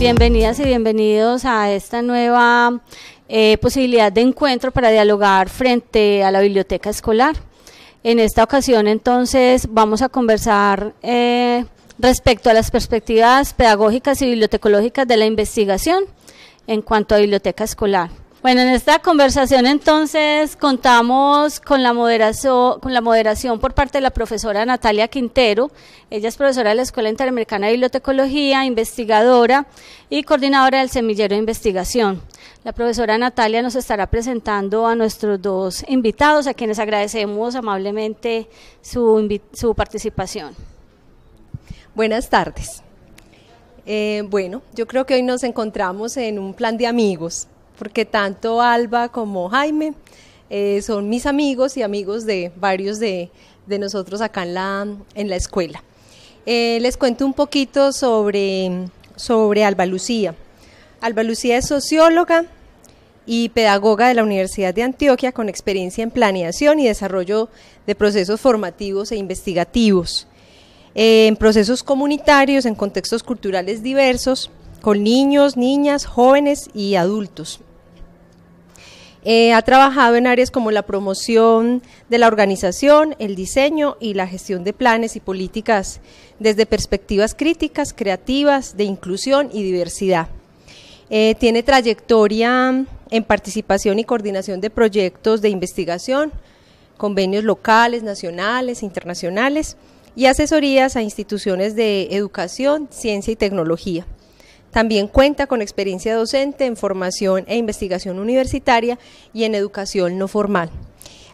Bienvenidas y bienvenidos a esta nueva eh, posibilidad de encuentro para dialogar frente a la biblioteca escolar. En esta ocasión entonces vamos a conversar eh, respecto a las perspectivas pedagógicas y bibliotecológicas de la investigación en cuanto a biblioteca escolar. Bueno, en esta conversación entonces contamos con la, moderación, con la moderación por parte de la profesora Natalia Quintero. Ella es profesora de la Escuela Interamericana de Bibliotecología, investigadora y coordinadora del Semillero de Investigación. La profesora Natalia nos estará presentando a nuestros dos invitados, a quienes agradecemos amablemente su, participación. Buenas tardes. Eh, bueno, yo creo que hoy nos encontramos en un plan de amigos porque tanto Alba como Jaime eh, son mis amigos y amigos de varios de, nosotros acá en la, escuela. Eh, les cuento un poquito sobre, sobre Alba Lucía. Alba Lucía es socióloga y pedagoga de la Universidad de Antioquia con experiencia en planeación y desarrollo de procesos formativos e investigativos, eh, en procesos comunitarios, en contextos culturales diversos, con niños, niñas, jóvenes y adultos. Eh, ha trabajado en áreas como la promoción de la organización, el diseño y la gestión de planes y políticas desde perspectivas críticas, creativas, de inclusión y diversidad. Eh, tiene trayectoria en participación y coordinación de proyectos de investigación, convenios locales, nacionales, internacionales y asesorías a instituciones de educación, ciencia y tecnología. También cuenta con experiencia docente en formación e investigación universitaria y en educación no formal.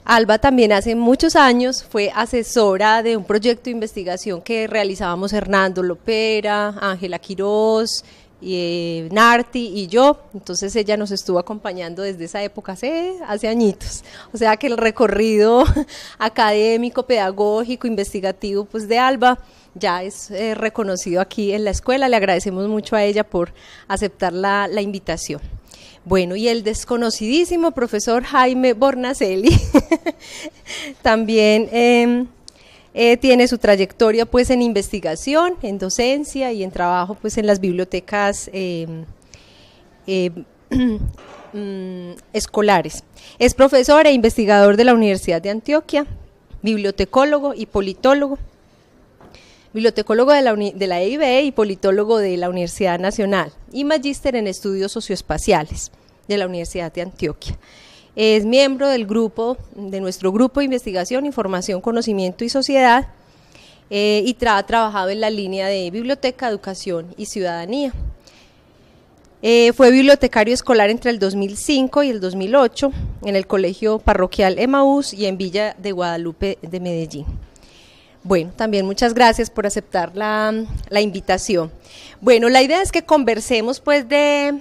Alba también hace muchos años fue asesora de un proyecto de investigación que realizábamos Hernando Lopera, Ángela Quiroz y eh, Narti y yo. Entonces ella nos estuvo acompañando desde esa época, hace, hace añitos. O sea que el recorrido académico, pedagógico, investigativo, pues de Alba ya es eh, reconocido aquí en la escuela. Le agradecemos mucho a ella por aceptar la, invitación. Bueno, y el desconocidísimo profesor Jaime Bornacelli, también em, eh, tiene su trayectoria pues en investigación, en docencia y en trabajo pues en las bibliotecas em, em, mm, escolares. Es profesor e investigador de la Universidad de Antioquia, bibliotecólogo y politólogo bibliotecólogo de la, de la EIB e y politólogo de la Universidad Nacional y magíster en estudios socioespaciales de la Universidad de Antioquia es miembro del grupo, de nuestro grupo de investigación, información, conocimiento y sociedad, eh, y ha trabajado en la línea de biblioteca, educación y ciudadanía. Eh, fue bibliotecario escolar entre el 2005 y el 2008 en el Colegio Parroquial Emaús y en Villa de Guadalupe de Medellín. Bueno, también muchas gracias por aceptar la invitación. Bueno, la idea es que conversemos pues de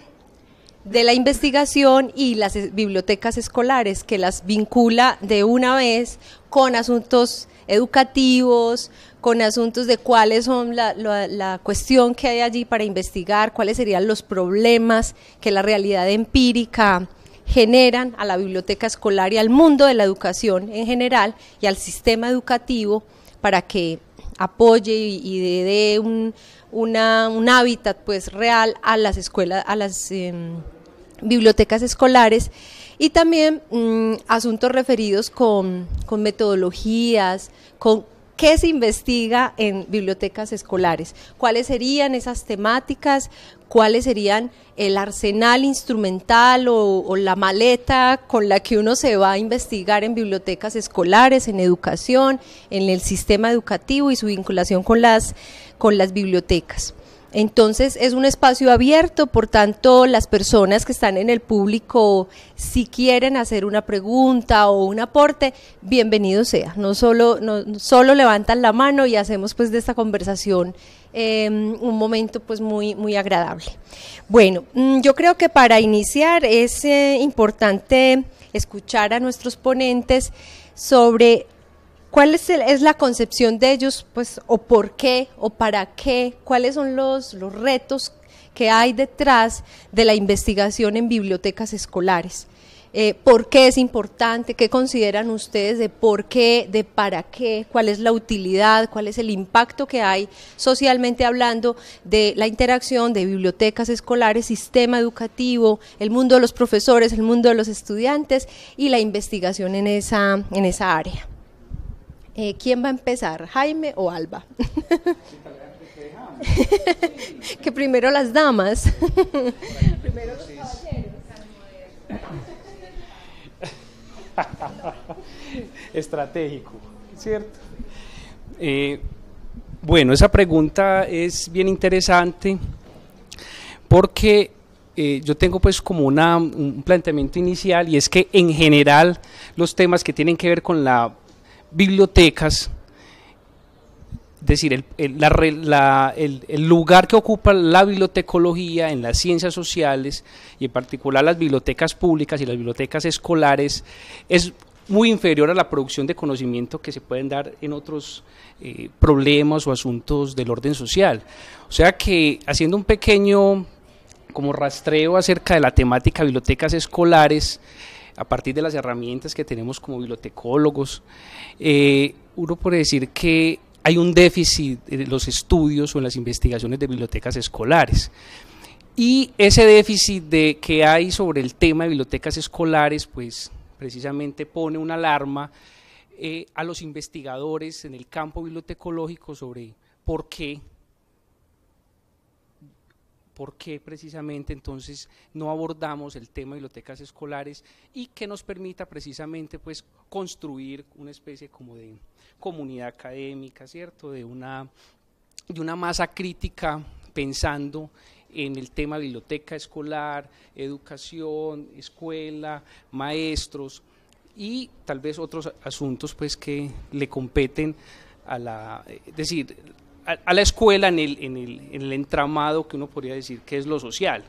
de la investigación y las bibliotecas escolares que las vincula de una vez con asuntos educativos, con asuntos de cuáles son la, cuestión que hay allí para investigar, cuáles serían los problemas que la realidad empírica generan a la biblioteca escolar y al mundo de la educación en general y al sistema educativo para que apoye y, dé un, hábitat pues real a las escuelas, a las em, bibliotecas escolares y también mm, asuntos referidos con, metodologías, con qué se investiga en bibliotecas escolares, cuáles serían esas temáticas, cuáles serían el arsenal instrumental o, la maleta con la que uno se va a investigar en bibliotecas escolares, en educación, en el sistema educativo y su vinculación con las bibliotecas. Entonces es un espacio abierto, por tanto las personas que están en el público, si quieren hacer una pregunta o un aporte, bienvenido sea. No solo, solo levantan la mano y hacemos pues de esta conversación em, un momento pues muy, muy agradable. Bueno, mm, yo creo que para iniciar es eh, importante escuchar a nuestros ponentes sobre ¿Cuál es, la concepción de ellos, pues, o por qué, o para qué? ¿Cuáles son los, retos que hay detrás de la investigación en bibliotecas escolares? Eh, por qué es importante, qué consideran ustedes de por qué, de para qué, cuál es la utilidad, cuál es el impacto que hay socialmente hablando de la interacción de bibliotecas escolares, sistema educativo, el mundo de los profesores, el mundo de los estudiantes y la investigación en esa área. Eh, ¿Quién va a empezar, Jaime o Alba? que primero las damas. primero los Estratégico, ¿cierto? Eh, bueno, esa pregunta es bien interesante porque eh, yo tengo pues como un planteamiento inicial y es que en general los temas que tienen que ver con la bibliotecas, es decir, el, lugar que ocupa la bibliotecología en las ciencias sociales y en particular las bibliotecas públicas y las bibliotecas escolares es muy inferior a la producción de conocimiento que se pueden dar en otros eh, problemas o asuntos del orden social. O sea que haciendo un pequeño como rastreo acerca de la temática bibliotecas escolares, a partir de las herramientas que tenemos como bibliotecólogos, eh, uno puede decir que hay un déficit en los estudios o en las investigaciones de bibliotecas escolares. Y ese déficit de que hay sobre el tema de bibliotecas escolares, pues precisamente pone una alarma eh, a los investigadores en el campo bibliotecológico sobre por qué por qué precisamente entonces no abordamos el tema de bibliotecas escolares y que nos permita precisamente pues construir una especie como de comunidad académica, ¿cierto? De una, de una masa crítica pensando en el tema biblioteca escolar, educación, escuela, maestros y tal vez otros asuntos pues que le competen a la, eh, decir, a, la escuela en el, en, el, en el, entramado que uno podría decir que es lo social.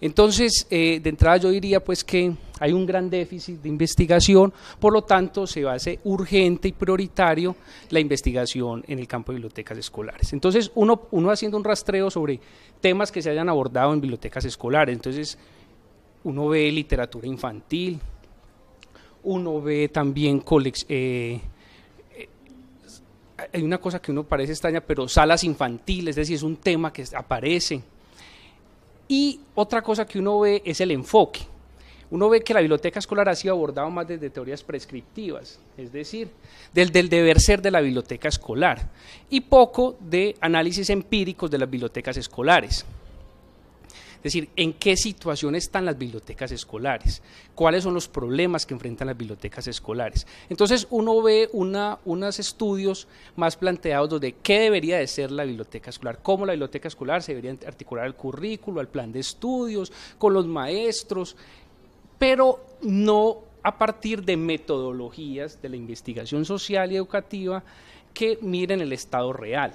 Entonces, eh, de entrada yo diría pues que hay un gran déficit de investigación, por lo tanto se hace urgente y prioritario la investigación en el campo de bibliotecas escolares. Entonces, uno, uno haciendo un rastreo sobre temas que se hayan abordado en bibliotecas escolares, entonces uno ve literatura infantil, uno ve también colecciones... Eh, hay una cosa que uno parece extraña, pero salas infantiles, es decir, es un tema que aparece. Y otra cosa que uno ve es el enfoque. Uno ve que la biblioteca escolar ha sido abordado más desde teorías prescriptivas, es decir, del, del deber ser de la biblioteca escolar, y poco de análisis empíricos de las bibliotecas escolares. Es decir, en qué situación están las bibliotecas escolares, cuáles son los problemas que enfrentan las bibliotecas escolares. Entonces uno ve unos estudios más planteados de qué debería de ser la biblioteca escolar, cómo la biblioteca escolar se debería articular al currículo, al plan de estudios, con los maestros, pero no a partir de metodologías de la investigación social y educativa que miren el estado real.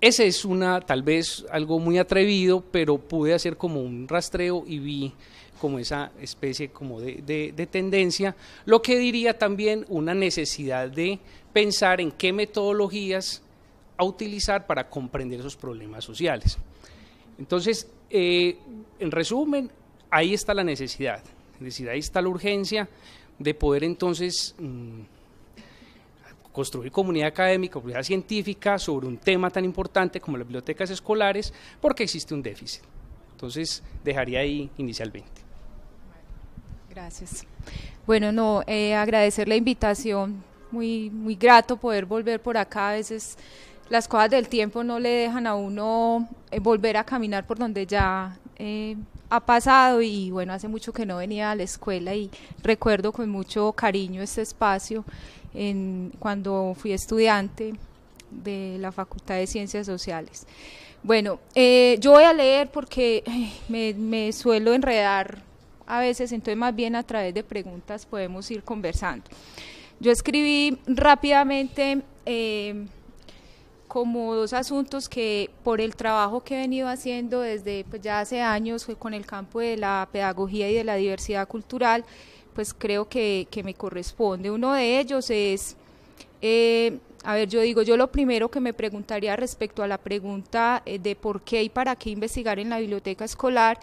Ese es una, tal vez algo muy atrevido, pero pude hacer como un rastreo y vi como esa especie como de, tendencia, lo que diría también una necesidad de pensar en qué metodologías a utilizar para comprender esos problemas sociales. Entonces, eh, en resumen, ahí está la necesidad, es ahí está la urgencia de poder entonces... Mm, construir comunidad académica, comunidad científica sobre un tema tan importante como las bibliotecas escolares, porque existe un déficit. Entonces, dejaría ahí inicialmente. Gracias. Bueno, no, eh, agradecer la invitación. Muy, muy grato poder volver por acá. A veces las cosas del tiempo no le dejan a uno eh, volver a caminar por donde ya eh, ha pasado y bueno, hace mucho que no venía a la escuela y recuerdo con mucho cariño este espacio cuando fui estudiante de la Facultad de Ciencias Sociales. Bueno, eh, yo voy a leer porque me, suelo enredar a veces, entonces más bien a través de preguntas podemos ir conversando. Yo escribí rápidamente eh, como dos asuntos que por el trabajo que he venido haciendo desde pues, ya hace años fue con el campo de la pedagogía y de la diversidad cultural, pues creo que, me corresponde. Uno de ellos es, eh, a ver, yo digo, yo lo primero que me preguntaría respecto a la pregunta eh, de por qué y para qué investigar en la biblioteca escolar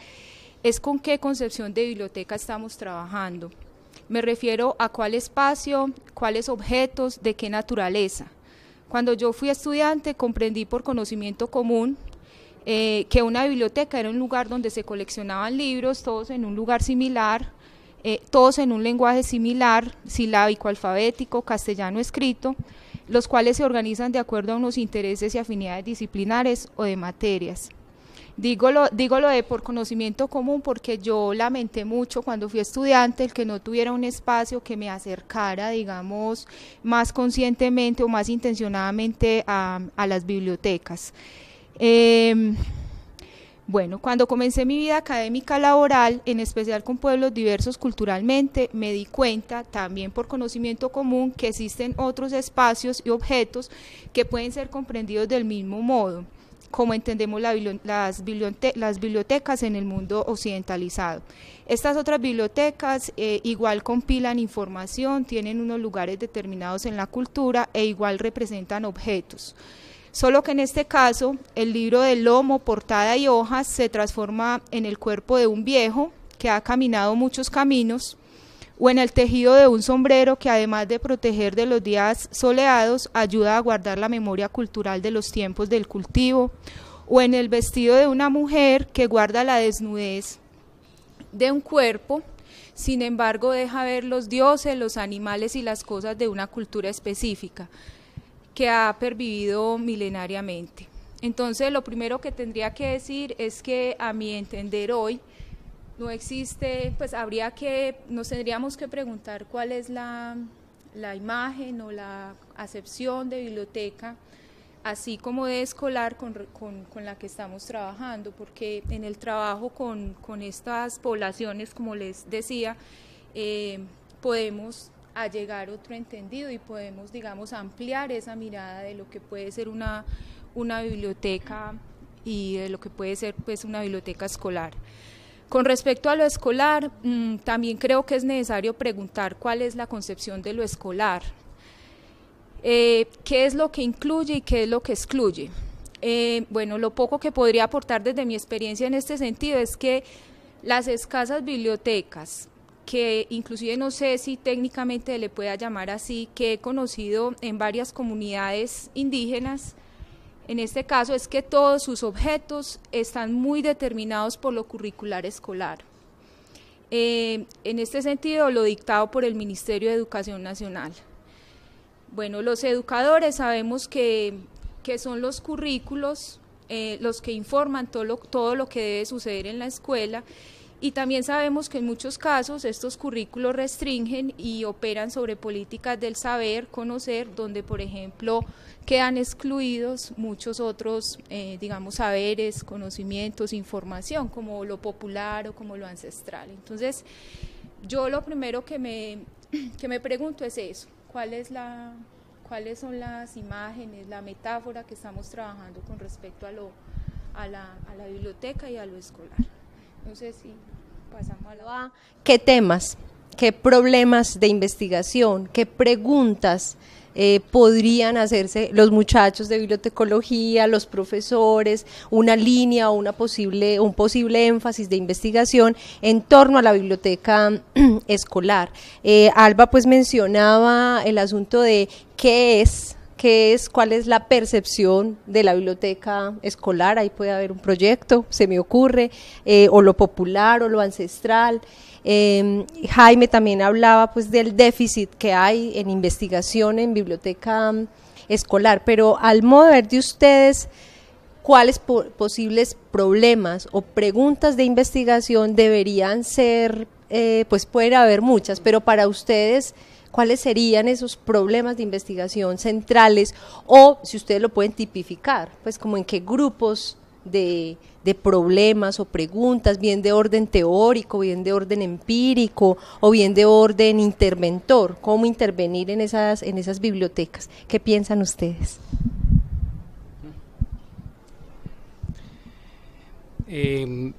es con qué concepción de biblioteca estamos trabajando. Me refiero a cuál espacio, cuáles objetos, de qué naturaleza. Cuando yo fui estudiante comprendí por conocimiento común eh, que una biblioteca era un lugar donde se coleccionaban libros, todos en un lugar similar, eh, todos en un lenguaje similar, silábico, alfabético, castellano escrito, los cuales se organizan de acuerdo a unos intereses y afinidades disciplinares o de materias. Digo lo, digo de por conocimiento común porque yo lamenté mucho cuando fui estudiante el que no tuviera un espacio que me acercara, digamos, más conscientemente o más intencionadamente a, las bibliotecas. Em, bueno, cuando comencé mi vida académica laboral, en especial con pueblos diversos culturalmente, me di cuenta, también por conocimiento común, que existen otros espacios y objetos que pueden ser comprendidos del mismo modo como entendemos las, bibliotecas en el mundo occidentalizado. Estas otras bibliotecas eh, igual compilan información, tienen unos lugares determinados en la cultura e igual representan objetos solo que en este caso el libro de lomo, portada y hojas se transforma en el cuerpo de un viejo que ha caminado muchos caminos o en el tejido de un sombrero que además de proteger de los días soleados ayuda a guardar la memoria cultural de los tiempos del cultivo o en el vestido de una mujer que guarda la desnudez de un cuerpo sin embargo deja ver los dioses, los animales y las cosas de una cultura específica que ha pervivido milenariamente. Entonces, lo primero que tendría que decir es que a mi entender hoy no existe, pues habría que, nos tendríamos que preguntar cuál es la, imagen o la acepción de biblioteca, así como de escolar con, la que estamos trabajando, porque en el trabajo con, estas poblaciones, como les decía, eh, podemos a llegar otro entendido y podemos, digamos, ampliar esa mirada de lo que puede ser una, una biblioteca y de lo que puede ser pues una biblioteca escolar. Con respecto a lo escolar, mm, también creo que es necesario preguntar cuál es la concepción de lo escolar, eh, qué es lo que incluye y qué es lo que excluye. Eh, bueno, lo poco que podría aportar desde mi experiencia en este sentido es que las escasas bibliotecas, que inclusive no sé si técnicamente le pueda llamar así, que he conocido en varias comunidades indígenas, en este caso es que todos sus objetos están muy determinados por lo curricular escolar. Eh, en este sentido, lo dictado por el Ministerio de Educación Nacional. Bueno, los educadores sabemos que, son los currículos eh, los que informan todo todo lo que debe suceder en la escuela y también sabemos que en muchos casos estos currículos restringen y operan sobre políticas del saber, conocer, donde por ejemplo quedan excluidos muchos otros, eh, digamos, saberes, conocimientos, información, como lo popular o como lo ancestral. Entonces, yo lo primero que me, que me pregunto es eso, ¿cuál la, cuáles son las imágenes, la metáfora que estamos trabajando con respecto a, lo, a, la, a la biblioteca y a lo escolar. No sé si Pasamos a qué temas, qué problemas de investigación, qué preguntas eh, podrían hacerse los muchachos de bibliotecología, los profesores, una línea o una posible, un posible énfasis de investigación en torno a la biblioteca escolar. Eh, Alba pues mencionaba el asunto de qué es qué es, cuál es la percepción de la biblioteca escolar, ahí puede haber un proyecto, se me ocurre, eh, o lo popular o lo ancestral. Em, Jaime también hablaba pues del déficit que hay en investigación en biblioteca mm, escolar, pero al modo de ver de ustedes, ¿cuáles posibles problemas o preguntas de investigación deberían ser, eh, pues puede haber muchas, pero para ustedes cuáles serían esos problemas de investigación centrales o si ustedes lo pueden tipificar, pues como en qué grupos de, problemas o preguntas, bien de orden teórico, bien de orden empírico o bien de orden interventor, cómo intervenir en esas, en esas bibliotecas. ¿Qué piensan ustedes? Em,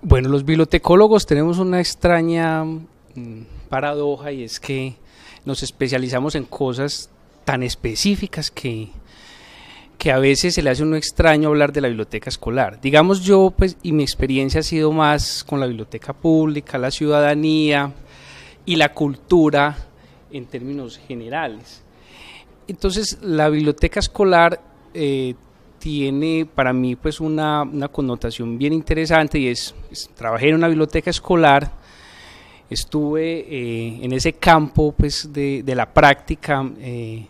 bueno, los bibliotecólogos tenemos una extraña mm, paradoja y es que nos especializamos en cosas tan específicas que, que a veces se le hace uno extraño hablar de la biblioteca escolar. Digamos yo, pues, y mi experiencia ha sido más con la biblioteca pública, la ciudadanía y la cultura en términos generales. Entonces, la biblioteca escolar eh, tiene para mí pues una, connotación bien interesante y es, es, trabajé en una biblioteca escolar estuve eh, en ese campo pues, de, la práctica, eh,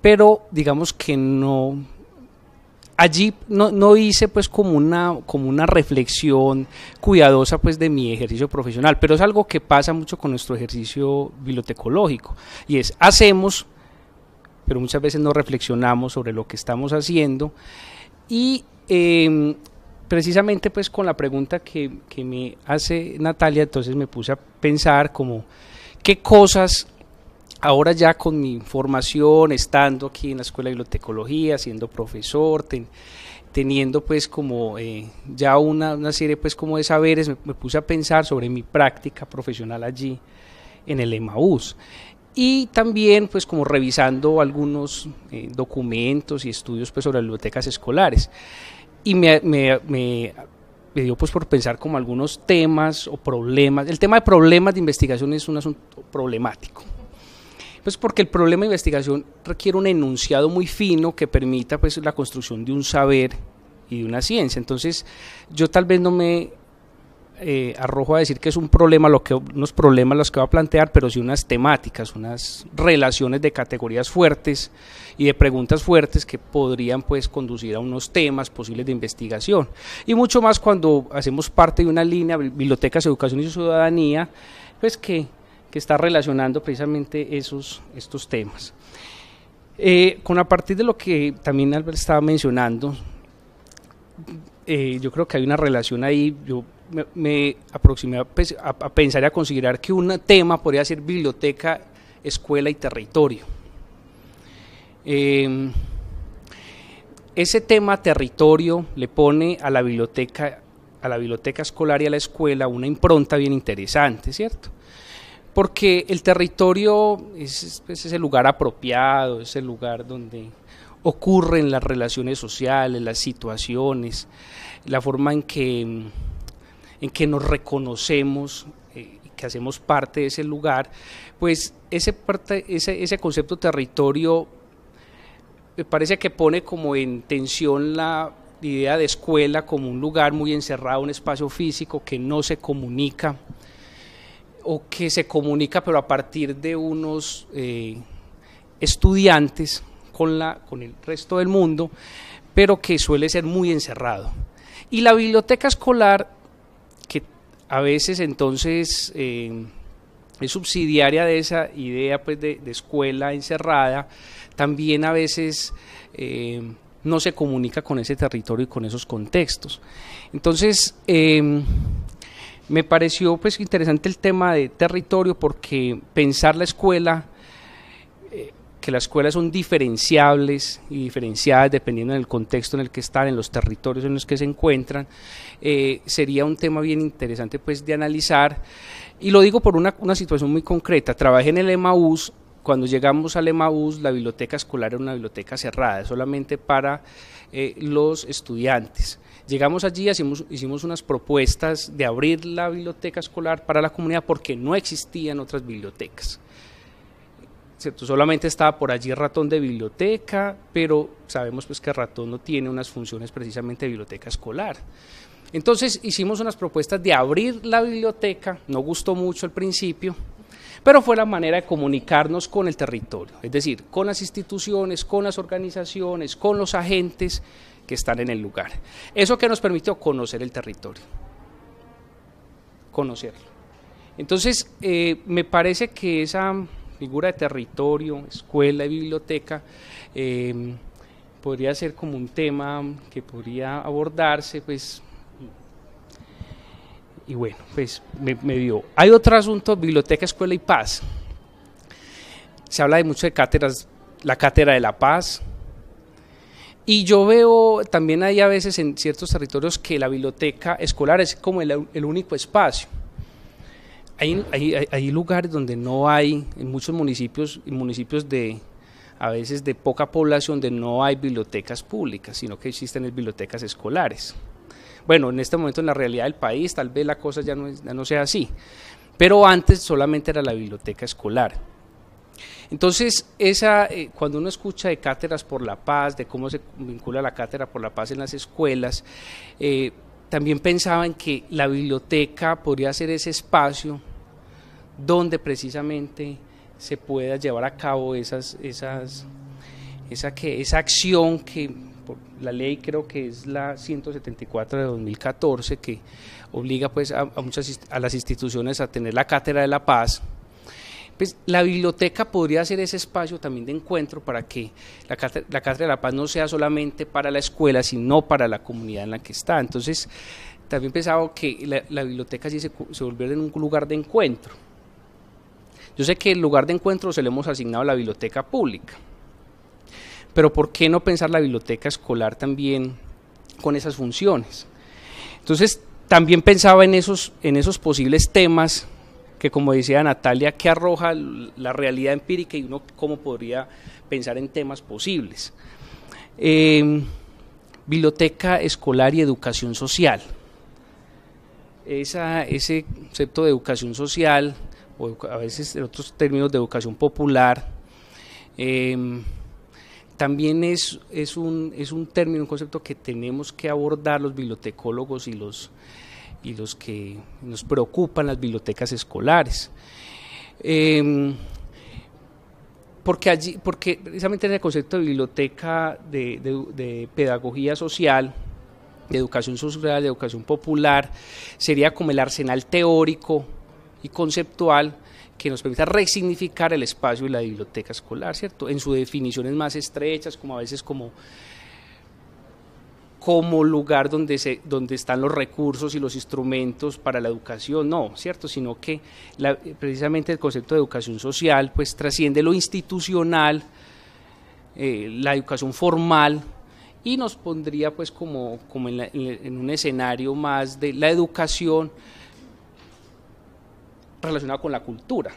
pero digamos que no, allí no, hice pues como una, como una reflexión cuidadosa pues de mi ejercicio profesional, pero es algo que pasa mucho con nuestro ejercicio bibliotecológico y es hacemos, pero muchas veces no reflexionamos sobre lo que estamos haciendo y em, precisamente pues con la pregunta que, me hace Natalia, entonces me puse a pensar como qué cosas ahora ya con mi formación, estando aquí en la Escuela de Bibliotecología, siendo profesor, teniendo pues como eh, ya una, serie pues como de saberes, me, puse a pensar sobre mi práctica profesional allí en el EMAUS. Y también pues como revisando algunos eh, documentos y estudios pues sobre bibliotecas escolares y me, me, dio pues por pensar como algunos temas o problemas. El tema de problemas de investigación es un asunto problemático. Pues porque el problema de investigación requiere un enunciado muy fino que permita pues la construcción de un saber y de una ciencia. Entonces yo tal vez no me eh, arrojo a decir que es un problema, lo que, unos problemas los que va a plantear, pero sí unas temáticas, unas relaciones de categorías fuertes y de preguntas fuertes que podrían pues conducir a unos temas posibles de investigación. Y mucho más cuando hacemos parte de una línea, bibliotecas, educación y ciudadanía, pues que, está relacionando precisamente esos, estos temas. Eh, con a partir de lo que también Albert estaba mencionando, eh, yo creo que hay una relación ahí, yo me, aproximé a, pensar y a considerar que un tema podría ser biblioteca, escuela y territorio. Em, ese tema territorio le pone a la biblioteca a la biblioteca escolar y a la escuela una impronta bien interesante, ¿cierto? Porque el territorio es, es pues, el lugar apropiado, es el lugar donde ocurren las relaciones sociales, las situaciones, la forma en que em, en que nos reconocemos eh, y que hacemos parte de ese lugar, pues ese, concepto territorio me parece que pone como en tensión la idea de escuela como un lugar muy encerrado, un espacio físico que no se comunica o que se comunica pero a partir de unos eh, estudiantes con, la, con el resto del mundo, pero que suele ser muy encerrado. Y la biblioteca escolar a veces entonces eh, es subsidiaria de esa idea pues, de, escuela encerrada, también a veces eh, no se comunica con ese territorio y con esos contextos. Entonces, eh, me pareció pues interesante el tema de territorio porque pensar la escuela que las escuelas son diferenciables y diferenciadas dependiendo del contexto en el que están, en los territorios en los que se encuentran, eh, sería un tema bien interesante pues de analizar. Y lo digo por una, situación muy concreta. Trabajé en el EMAUS, cuando llegamos al EMAUS la biblioteca escolar era una biblioteca cerrada, solamente para eh, los estudiantes. Llegamos allí, hicimos, hicimos unas propuestas de abrir la biblioteca escolar para la comunidad porque no existían otras bibliotecas. Solamente estaba por allí ratón de biblioteca, pero sabemos pues que ratón no tiene unas funciones precisamente de biblioteca escolar. Entonces hicimos unas propuestas de abrir la biblioteca, no gustó mucho al principio, pero fue la manera de comunicarnos con el territorio, es decir, con las instituciones, con las organizaciones, con los agentes que están en el lugar. Eso que nos permitió conocer el territorio, conocerlo. Entonces, eh, me parece que esa figura de territorio, escuela y biblioteca eh, podría ser como un tema que podría abordarse, pues. Y bueno, pues me, me dio. Hay otro asunto, biblioteca, escuela y paz. Se habla de mucho de cátedras, la cátedra de la paz, y yo veo también hay a veces en ciertos territorios que la biblioteca escolar es como el único espacio hay, lugares donde no hay, en muchos municipios, y municipios de a veces de poca población, donde no hay bibliotecas públicas, sino que existen bibliotecas escolares. Bueno, en este momento en la realidad del país tal vez la cosa ya no, sea así, pero antes solamente era la biblioteca escolar. Entonces, esa, eh, cuando uno escucha de cátedras por la paz, de cómo se vincula la cátedra por la paz en las escuelas, eh, también pensaba en que la biblioteca podría ser ese espacio donde precisamente se pueda llevar a cabo esas, esas, esa, que, esa acción que por la ley creo que es la 174 de 2014 que obliga pues a, muchas a las instituciones a tener la cátedra de la paz pues la biblioteca podría ser ese espacio también de encuentro para que la cátedra, de la paz no sea solamente para la escuela sino para la comunidad en la que está entonces también pensaba que la, biblioteca se, se volviera en un lugar de encuentro yo sé que el lugar de encuentro se le hemos asignado a la biblioteca pública, pero ¿por qué no pensar la biblioteca escolar también con esas funciones? Entonces, también pensaba en esos, en esos posibles temas que, como decía Natalia, que arroja la realidad empírica y uno cómo podría pensar en temas posibles. Em, biblioteca escolar y educación social. ese concepto de educación social a veces en otros términos de educación popular. Em, también es, un, término, un concepto que tenemos que abordar los bibliotecólogos y los, y los que nos preocupan las bibliotecas escolares. Em, porque, allí, porque precisamente el concepto de biblioteca de pedagogía social, de educación social, de educación popular, sería como el arsenal teórico y conceptual que nos permita resignificar el espacio y la biblioteca escolar, ¿cierto? En sus definiciones más estrechas, como a veces como como lugar donde, se, donde están los recursos y los instrumentos para la educación, no, ¿cierto? Sino que precisamente el concepto de educación social pues trasciende lo institucional, eh, la educación formal y nos pondría pues como, como en, en, un escenario más de la educación relacionado con la cultura.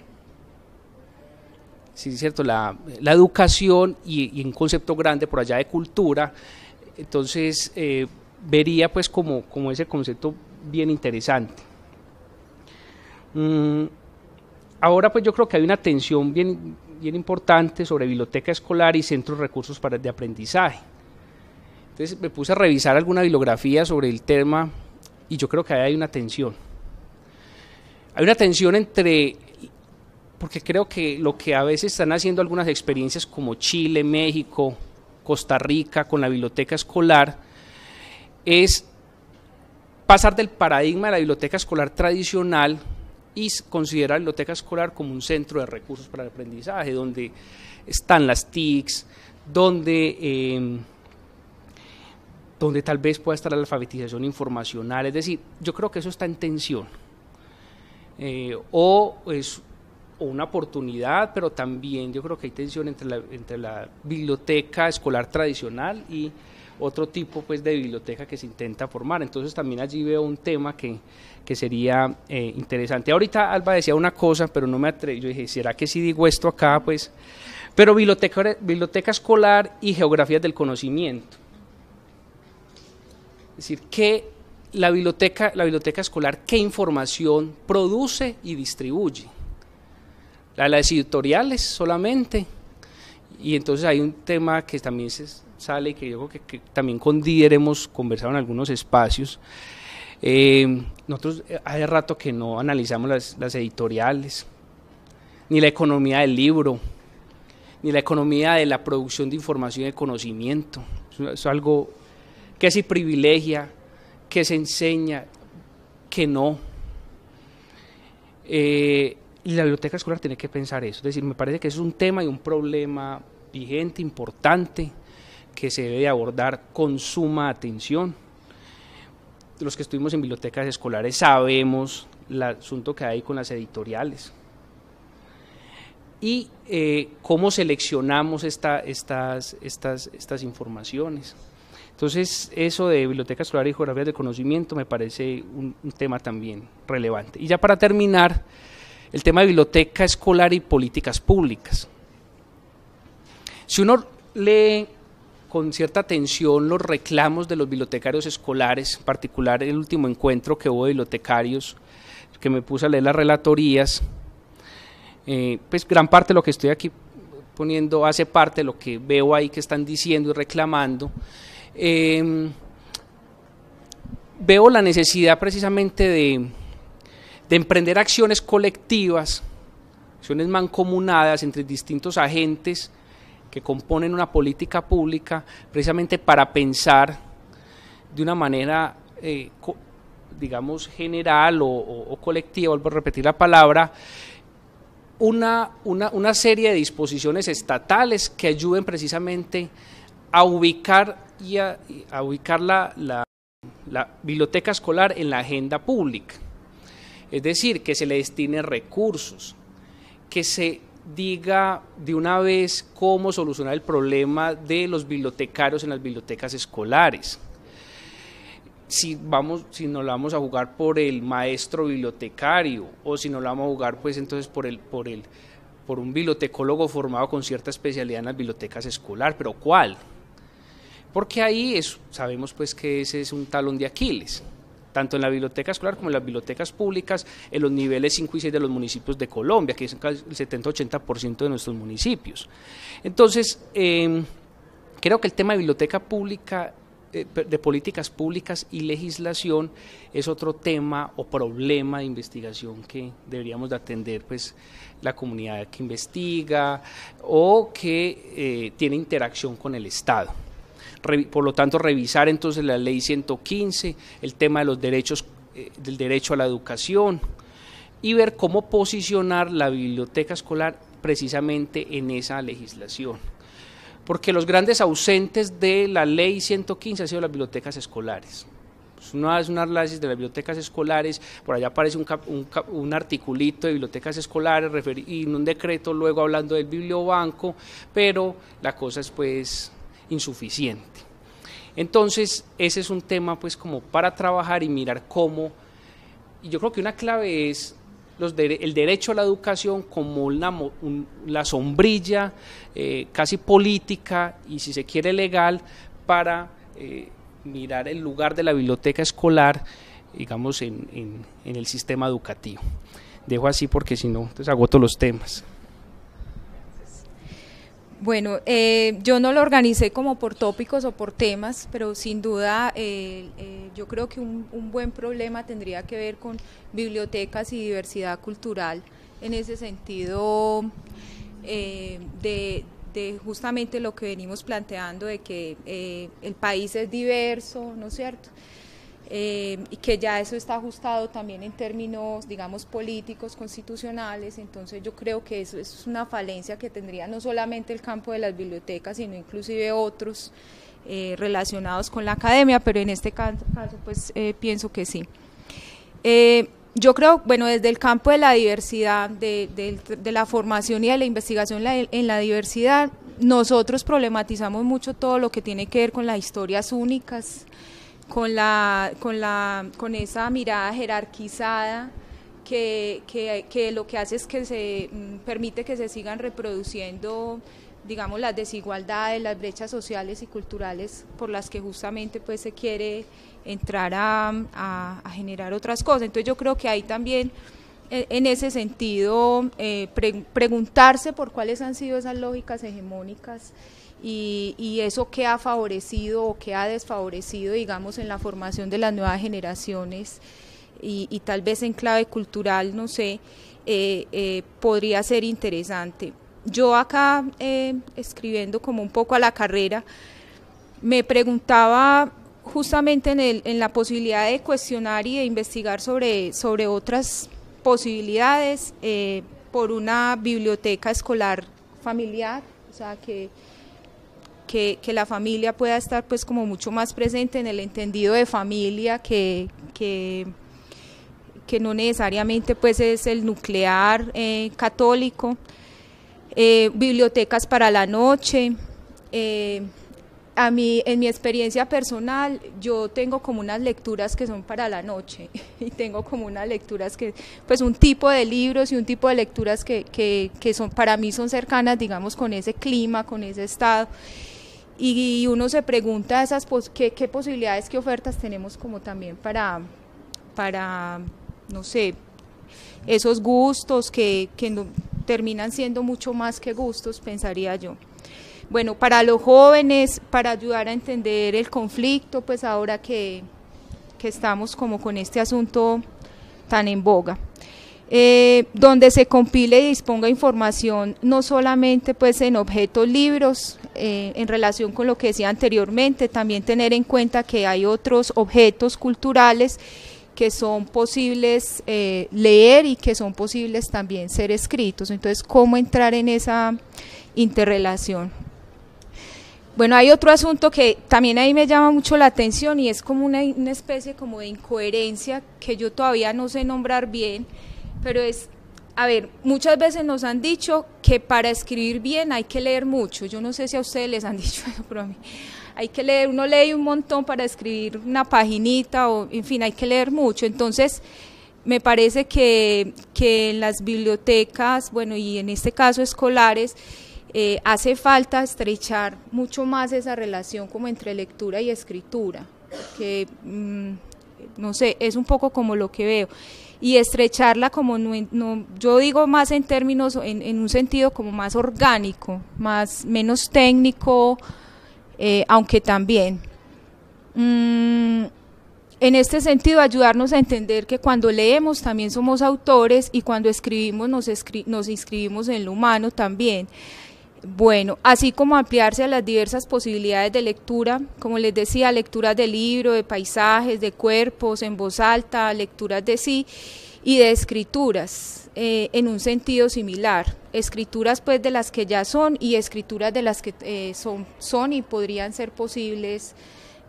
Sí, es cierto, la, educación y, un concepto grande por allá de cultura, entonces eh, vería pues como, como ese concepto bien interesante. Mm, ahora pues yo creo que hay una tensión bien, bien importante sobre biblioteca escolar y centros recursos para, de aprendizaje. Entonces me puse a revisar alguna bibliografía sobre el tema y yo creo que ahí hay una tensión hay una tensión entre, porque creo que lo que a veces están haciendo algunas experiencias como Chile, México, Costa Rica, con la biblioteca escolar, es pasar del paradigma de la biblioteca escolar tradicional y considerar la biblioteca escolar como un centro de recursos para el aprendizaje, donde están las TICs, donde, em, donde tal vez pueda estar la alfabetización informacional. Es decir, yo creo que eso está en tensión. Eh, o es una oportunidad, pero también yo creo que hay tensión entre la, entre la biblioteca escolar tradicional y otro tipo pues, de biblioteca que se intenta formar. Entonces también allí veo un tema que, sería eh, interesante. Ahorita Alba decía una cosa, pero no me atreví. Yo dije, ¿será que si digo esto acá? Pues, pero biblioteca, biblioteca escolar y geografías del conocimiento. Es decir, ¿qué la biblioteca, la biblioteca escolar, ¿qué información produce y distribuye? las editoriales solamente. Y entonces hay un tema que también se sale y que yo creo que, también con conversaron hemos conversado en algunos espacios. Eh, nosotros eh, hace rato que no analizamos las, las editoriales, ni la economía del libro, ni la economía de la producción de información y de conocimiento. Es, algo que se privilegia que se enseña, que no. y eh, la biblioteca escolar tiene que pensar eso. Es decir, me parece que es un tema y un problema vigente, importante, que se debe abordar con suma atención. Los que estuvimos en bibliotecas escolares sabemos el asunto que hay con las editoriales y eh, cómo seleccionamos estas, estas, estas informaciones. Entonces, eso de biblioteca escolar y geografía de conocimiento me parece un, tema también relevante. Y ya para terminar, el tema de biblioteca escolar y políticas públicas. Si uno lee con cierta atención los reclamos de los bibliotecarios escolares, en particular el último encuentro que hubo de bibliotecarios, que me puse a leer las relatorías, eh, pues gran parte de lo que estoy aquí poniendo hace parte de lo que veo ahí que están diciendo y reclamando. Em, veo la necesidad precisamente de, emprender acciones colectivas, acciones mancomunadas entre distintos agentes que componen una política pública, precisamente para pensar de una manera, eh, digamos, general o, colectiva, vuelvo a repetir la palabra, una, una, una serie de disposiciones estatales que ayuden precisamente a ubicar a, ubicar la, biblioteca escolar en la agenda pública. Es decir, que se le destine recursos, que se diga de una vez cómo solucionar el problema de los bibliotecarios en las bibliotecas escolares. Si, vamos, si nos la vamos a jugar por el maestro bibliotecario o si nos la vamos a jugar pues entonces por, el, por, el, por un bibliotecólogo formado con cierta especialidad en las bibliotecas escolares, pero ¿cuál? Porque ahí sabemos pues que ese es un talón de Aquiles, tanto en la biblioteca escolar como en las bibliotecas públicas, en los niveles 5 y 6 de los municipios de Colombia, que es el 70-80% de nuestros municipios. Entonces, em, creo que el tema de biblioteca pública eh, de políticas públicas y legislación es otro tema o problema de investigación que deberíamos de atender pues la comunidad que investiga o que eh, tiene interacción con el Estado por lo tanto revisar entonces la ley 115, el tema de los derechos, eh, del derecho a la educación y ver cómo posicionar la biblioteca escolar precisamente en esa legislación. Porque los grandes ausentes de la ley 115 han sido las bibliotecas escolares. uno hace análisis de las bibliotecas escolares, por allá aparece un, un articulito de bibliotecas escolares y un decreto luego hablando del bibliobanco, pero la cosa es pues insuficiente. Entonces, ese es un tema pues como para trabajar y mirar cómo, y yo creo que una clave es los el derecho a la educación como la sombrilla eh, casi política y si se quiere legal para eh, mirar el lugar de la biblioteca escolar, digamos, en, el sistema educativo. Dejo así porque si no, agoto los temas. Bueno, eh, yo no lo organicé como por tópicos o por temas, pero sin duda eh, eh, yo creo que un, buen problema tendría que ver con bibliotecas y diversidad cultural en ese sentido de, de, justamente lo que venimos planteando de que el país es diverso, ¿no es cierto? Eh, y que ya eso está ajustado también en términos, digamos, políticos, constitucionales. Entonces yo creo que eso, es una falencia que tendría no solamente el campo de las bibliotecas, sino inclusive otros eh, relacionados con la academia, pero en este caso, pues eh, pienso que sí. yo creo, bueno, desde el campo de la diversidad, de la formación y de la investigación en la diversidad, nosotros problematizamos mucho todo lo que tiene que ver con las historias únicas, con, la, con, la, con esa mirada jerarquizada que, que, lo que hace es que se mm, permite que se sigan reproduciendo digamos las desigualdades, las brechas sociales y culturales por las que justamente pues se quiere entrar a, generar otras cosas. Entonces yo creo que hay también e, en ese sentido eh, preguntarse por cuáles han sido esas lógicas hegemónicas y, eso que ha favorecido o que ha desfavorecido, digamos, en la formación de las nuevas generaciones y, tal vez en clave cultural, no sé, eh, eh, podría ser interesante. Yo acá, eh, escribiendo como un poco a la carrera, me preguntaba justamente en, el, en la posibilidad de cuestionar y de investigar sobre, sobre otras posibilidades por una biblioteca escolar familiar, o sea, que que, la familia pueda estar pues como mucho más presente en el entendido de familia que, que, que no necesariamente pues es el nuclear eh, católico, eh, bibliotecas para la noche. Eh, a mí, en mi experiencia personal, yo tengo como unas lecturas que son para la noche y tengo como unas lecturas que, pues un tipo de libros y un tipo de lecturas que, que, que son para mí son cercanas, digamos, con ese clima, con ese estado y, uno se pregunta esas qué, posibilidades, qué ofertas tenemos como también para, para no sé, esos gustos que, terminan siendo mucho más que gustos, pensaría yo. Bueno, para los jóvenes, para ayudar a entender el conflicto, pues ahora que, que estamos como con este asunto tan en boga. Eh, donde se compile y disponga información no solamente pues en objetos libros eh, en relación con lo que decía anteriormente, también tener en cuenta que hay otros objetos culturales que son posibles eh, leer y que son posibles también ser escritos. Entonces, ¿cómo entrar en esa interrelación? Bueno, hay otro asunto que también ahí me llama mucho la atención y es como una, una especie como de incoherencia que yo todavía no sé nombrar bien, pero es, a ver, muchas veces nos han dicho que para escribir bien hay que leer mucho. Yo no sé si a ustedes les han dicho eso, pero a mí hay que leer, uno lee un montón para escribir una paginita, o en fin, hay que leer mucho. Entonces, me parece que, en las bibliotecas, bueno, y en este caso escolares, eh, hace falta estrechar mucho más esa relación como entre lectura y escritura, que mm, no sé, es un poco como lo que veo y estrecharla como yo digo más en términos en, un sentido como más orgánico más menos técnico eh, aunque también mm, en este sentido ayudarnos a entender que cuando leemos también somos autores y cuando escribimos nos inscribimos en lo humano también bueno, así como ampliarse a las diversas posibilidades de lectura, como les decía, lecturas de libro, de paisajes, de cuerpos, en voz alta, lecturas de sí y de escrituras eh, en un sentido similar. Escrituras pues de las que ya son y escrituras de las que eh, son, son y podrían ser posibles,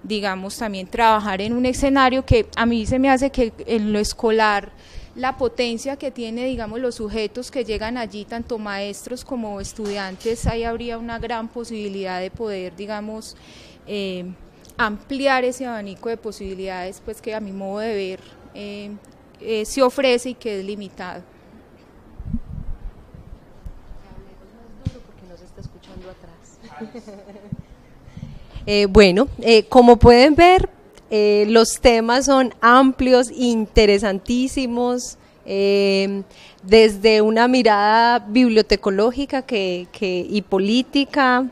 digamos, también trabajar en un escenario que a mí se me hace que en lo escolar la potencia que tiene, digamos, los sujetos que llegan allí, tanto maestros como estudiantes, ahí habría una gran posibilidad de poder, digamos, eh, ampliar ese abanico de posibilidades, pues que a mi modo de ver eh, eh, se ofrece y que es limitado. bueno, como pueden ver, eh, los temas son amplios, interesantísimos. Eh, desde una mirada bibliotecológica que, y política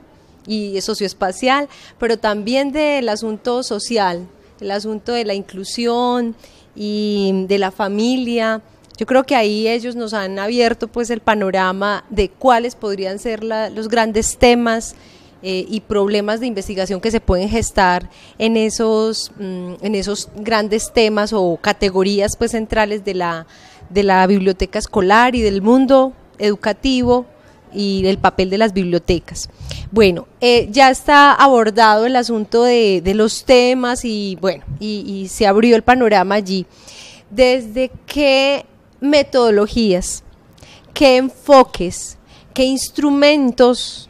y socioespacial, pero también del asunto social, el asunto de la inclusión y de la familia. Yo creo que ahí ellos nos han abierto pues el panorama de cuáles podrían ser los grandes temas eh, y problemas de investigación que se pueden gestar en esos, mm, en esos grandes temas o categorías pues, centrales de la, de la biblioteca escolar y del mundo educativo y del papel de las bibliotecas. Bueno, eh, ya está abordado el asunto de, los temas y bueno, y, se abrió el panorama allí. ¿Desde qué metodologías, qué enfoques, qué instrumentos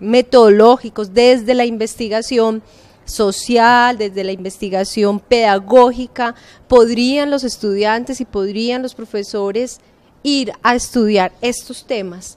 metodológicos, desde la investigación social, desde la investigación pedagógica, podrían los estudiantes y podrían los profesores ir a estudiar estos temas.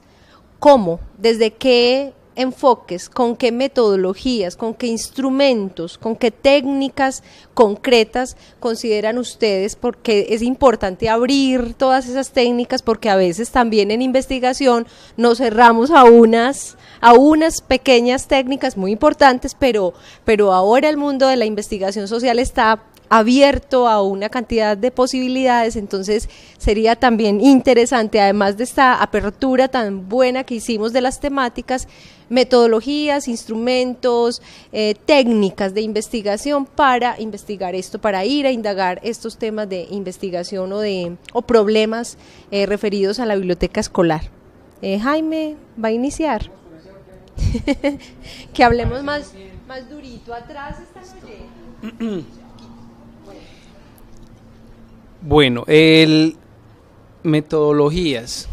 ¿Cómo? ¿Desde qué enfoques, con qué metodologías, con qué instrumentos, con qué técnicas concretas consideran ustedes, porque es importante abrir todas esas técnicas, porque a veces también en investigación nos cerramos a unas, a unas pequeñas técnicas muy importantes, pero, pero ahora el mundo de la investigación social está abierto a una cantidad de posibilidades, entonces sería también interesante, además de esta apertura tan buena que hicimos de las temáticas, metodologías, instrumentos, eh, técnicas de investigación para investigar esto, para ir a indagar estos temas de investigación o, de, o problemas eh, referidos a la biblioteca escolar. Eh, Jaime, va a iniciar. que hablemos más, durito. Atrás Bueno, el metodologías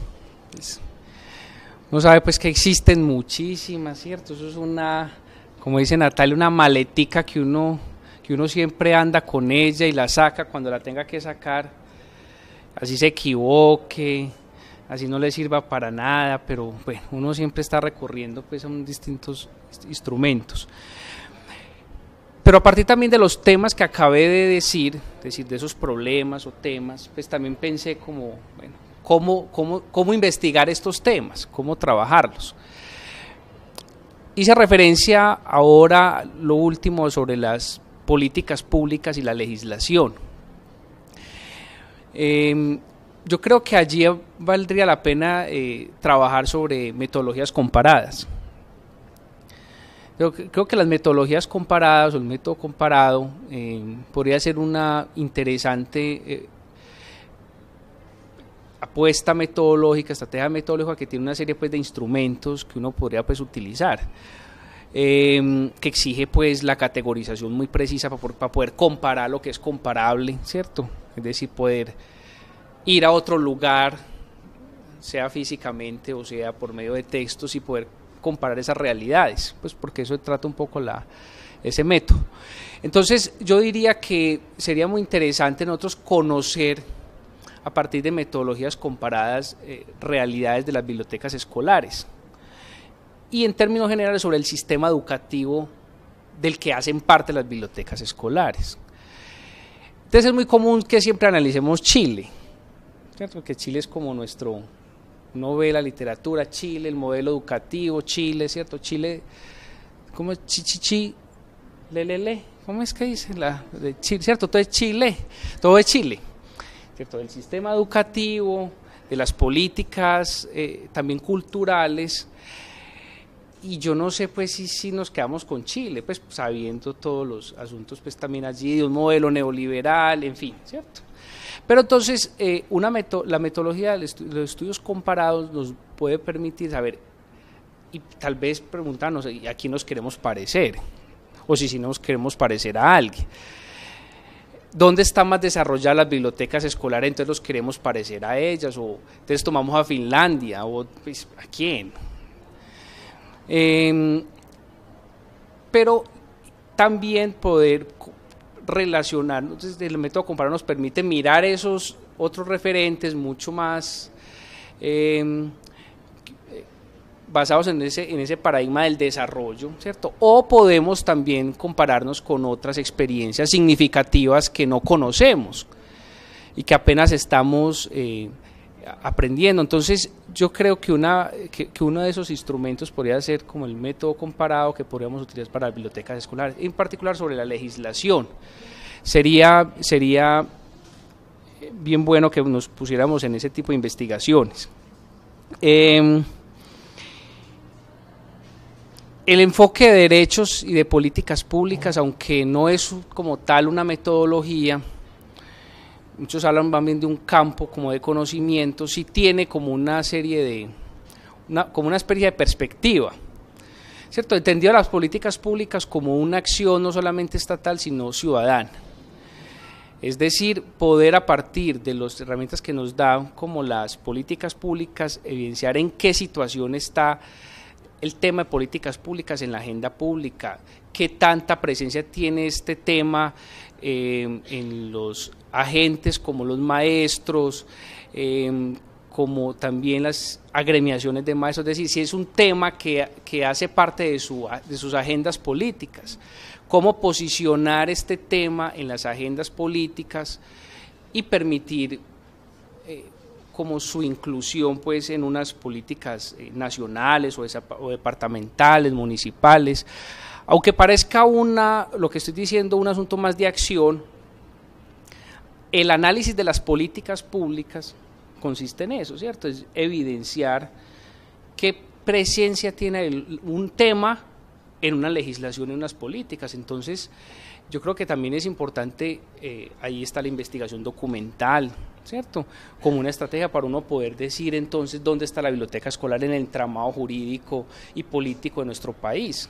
uno sabe pues que existen muchísimas, ¿cierto? Eso es una, como dice Natalia, una maletica que uno, que uno siempre anda con ella y la saca cuando la tenga que sacar, así se equivoque, así no le sirva para nada, pero bueno, uno siempre está recorriendo pues a distintos instrumentos. Pero a partir también de los temas que acabé de decir, decir de esos problemas o temas, pues también pensé como, bueno, cómo, investigar estos temas, cómo trabajarlos. Hice referencia ahora lo último sobre las políticas públicas y la legislación. Em, yo creo que allí valdría la pena eh, trabajar sobre metodologías comparadas. creo que las metodologías comparadas o el método comparado em, podría ser una interesante eh, apuesta metodológica, estrategia metodológica que tiene una serie pues, de instrumentos que uno podría pues, utilizar. Em, que exige pues la categorización muy precisa para, poder comparar lo que es comparable, ¿cierto? Es decir, poder ir a otro lugar, sea físicamente o sea por medio de textos y poder comparar esas realidades, pues porque eso trata un poco la, ese método. Entonces yo diría que sería muy interesante nosotros conocer a partir de metodologías comparadas eh, realidades de las bibliotecas escolares y en términos generales sobre el sistema educativo del que hacen parte las bibliotecas escolares. Entonces es muy común que siempre analicemos Chile, ¿cierto? que Chile es como nuestro, novela, literatura, Chile, el modelo educativo, Chile, ¿cierto? Chile, ¿cómo es? Chi, ¿Cómo es que dice? La, de Chile, ¿cierto? Todo es Chile, todo es Chile del sistema educativo, de las políticas eh, también culturales. Y yo no sé pues si, si nos quedamos con Chile, pues sabiendo todos los asuntos pues también allí de un modelo neoliberal, en fin, ¿cierto? Pero entonces eh, una la metodología de los estudios comparados nos puede permitir saber y tal vez preguntarnos a quién nos queremos parecer o si, si nos queremos parecer a alguien dónde están más desarrolladas las bibliotecas escolares, entonces los queremos parecer a ellas, o entonces tomamos a Finlandia, o pues, a quién. Em, pero también poder relacionar, entonces el método comparado nos permite mirar esos otros referentes mucho más em, basados en ese, en ese paradigma del desarrollo, ¿cierto? O podemos también compararnos con otras experiencias significativas que no conocemos y que apenas estamos eh, aprendiendo. Entonces, yo creo que, una, que, uno de esos instrumentos podría ser como el método comparado que podríamos utilizar para bibliotecas escolares, en particular sobre la legislación. Sería, sería bien bueno que nos pusiéramos en ese tipo de investigaciones. Eh, el enfoque de derechos y de políticas públicas, aunque no es como tal una metodología, muchos hablan más bien de un campo como de conocimiento, sí tiene como una serie de, como una especie de perspectiva. ¿Cierto? Entendido las políticas públicas como una acción no solamente estatal, sino ciudadana. Es decir, poder a partir de las herramientas que nos dan como las políticas públicas evidenciar en qué situación está el tema de políticas públicas en la agenda pública, qué tanta presencia tiene este tema eh, en los agentes como los maestros, eh, como también las agremiaciones de maestros, es decir, si es un tema que, hace parte de, su, de sus agendas políticas, cómo posicionar este tema en las agendas políticas y permitir eh, como su inclusión pues en unas políticas eh, nacionales o, departamentales, municipales. Aunque parezca una, lo que estoy diciendo, un asunto más de acción, el análisis de las políticas públicas consiste en eso, ¿cierto? Es evidenciar qué presencia tiene un tema en una legislación, en unas políticas. Entonces, yo creo que también es importante, eh, ahí está la investigación documental, ¿cierto? Como una estrategia para uno poder decir entonces dónde está la biblioteca escolar en el entramado jurídico y político de nuestro país.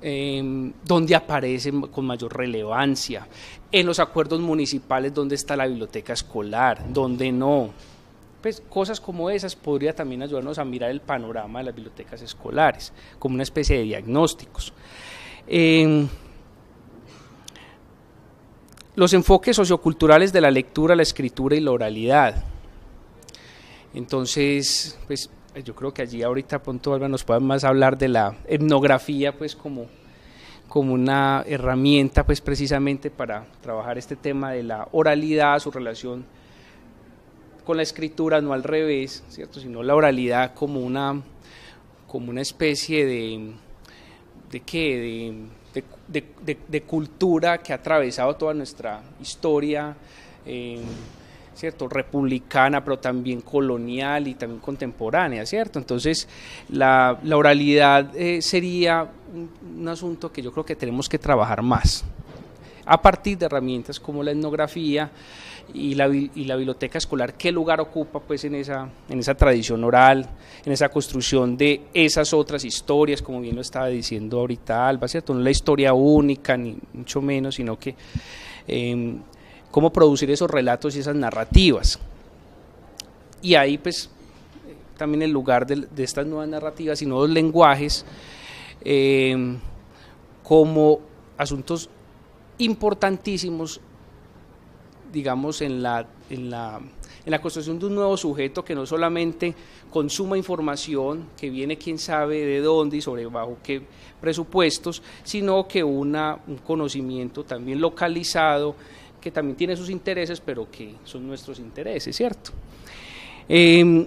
Em, dónde aparece con mayor relevancia, en los acuerdos municipales dónde está la biblioteca escolar, dónde no. Pues cosas como esas podría también ayudarnos a mirar el panorama de las bibliotecas escolares, como una especie de diagnósticos. Em, los enfoques socioculturales de la lectura, la escritura y la oralidad. Entonces, pues eh, yo creo que allí ahorita pronto Alba nos puede más hablar de la etnografía, pues como, como una herramienta, pues precisamente para trabajar este tema de la oralidad, su relación con la escritura, no al revés, ¿cierto? Sino la oralidad como una, como una especie de, de qué, de de, cultura que ha atravesado toda nuestra historia, eh, ¿cierto? Republicana, pero también colonial y también contemporánea, ¿cierto? Entonces, la, oralidad eh, sería un asunto que yo creo que tenemos que trabajar más a partir de herramientas como la etnografía, y la, biblioteca escolar qué lugar ocupa pues en esa, en esa tradición oral, en esa construcción de esas otras historias, como bien lo estaba diciendo ahorita Alba, ¿cierto? No la historia única, ni mucho menos, sino que em, cómo producir esos relatos y esas narrativas. Y ahí pues también el lugar de, estas nuevas narrativas y nuevos lenguajes em, como asuntos importantísimos digamos, en la, en la, en la construcción de un nuevo sujeto que no solamente consuma información que viene quién sabe de dónde y sobre bajo qué presupuestos, sino que una, un conocimiento también localizado que también tiene sus intereses, pero que son nuestros intereses, ¿cierto? Em,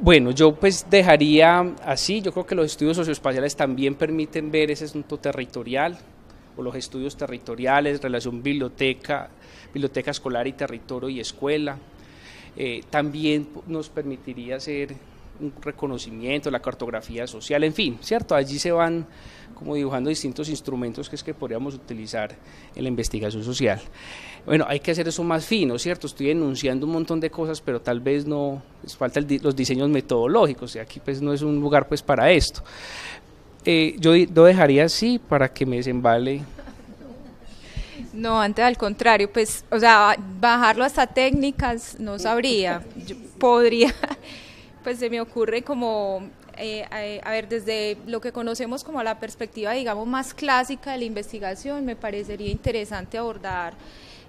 bueno, yo pues dejaría así, yo creo que los estudios socioespaciales también permiten ver ese asunto territorial, o los estudios territoriales, relación biblioteca, biblioteca escolar y territorio y escuela. Eh, también nos permitiría hacer un reconocimiento, la cartografía social, en fin, ¿cierto? Allí se van como dibujando distintos instrumentos que es que podríamos utilizar en la investigación social. Bueno, hay que hacer eso más fino, ¿cierto? Estoy enunciando un montón de cosas, pero tal vez no, faltan los diseños metodológicos, y aquí pues no es un lugar pues para esto. Eh, yo lo dejaría así para que me desembale. No, antes al contrario, pues, o sea, bajarlo hasta técnicas no sabría. podría, pues se me ocurre como, eh, eh, a ver, desde lo que conocemos como la perspectiva, digamos, más clásica de la investigación, me parecería interesante abordar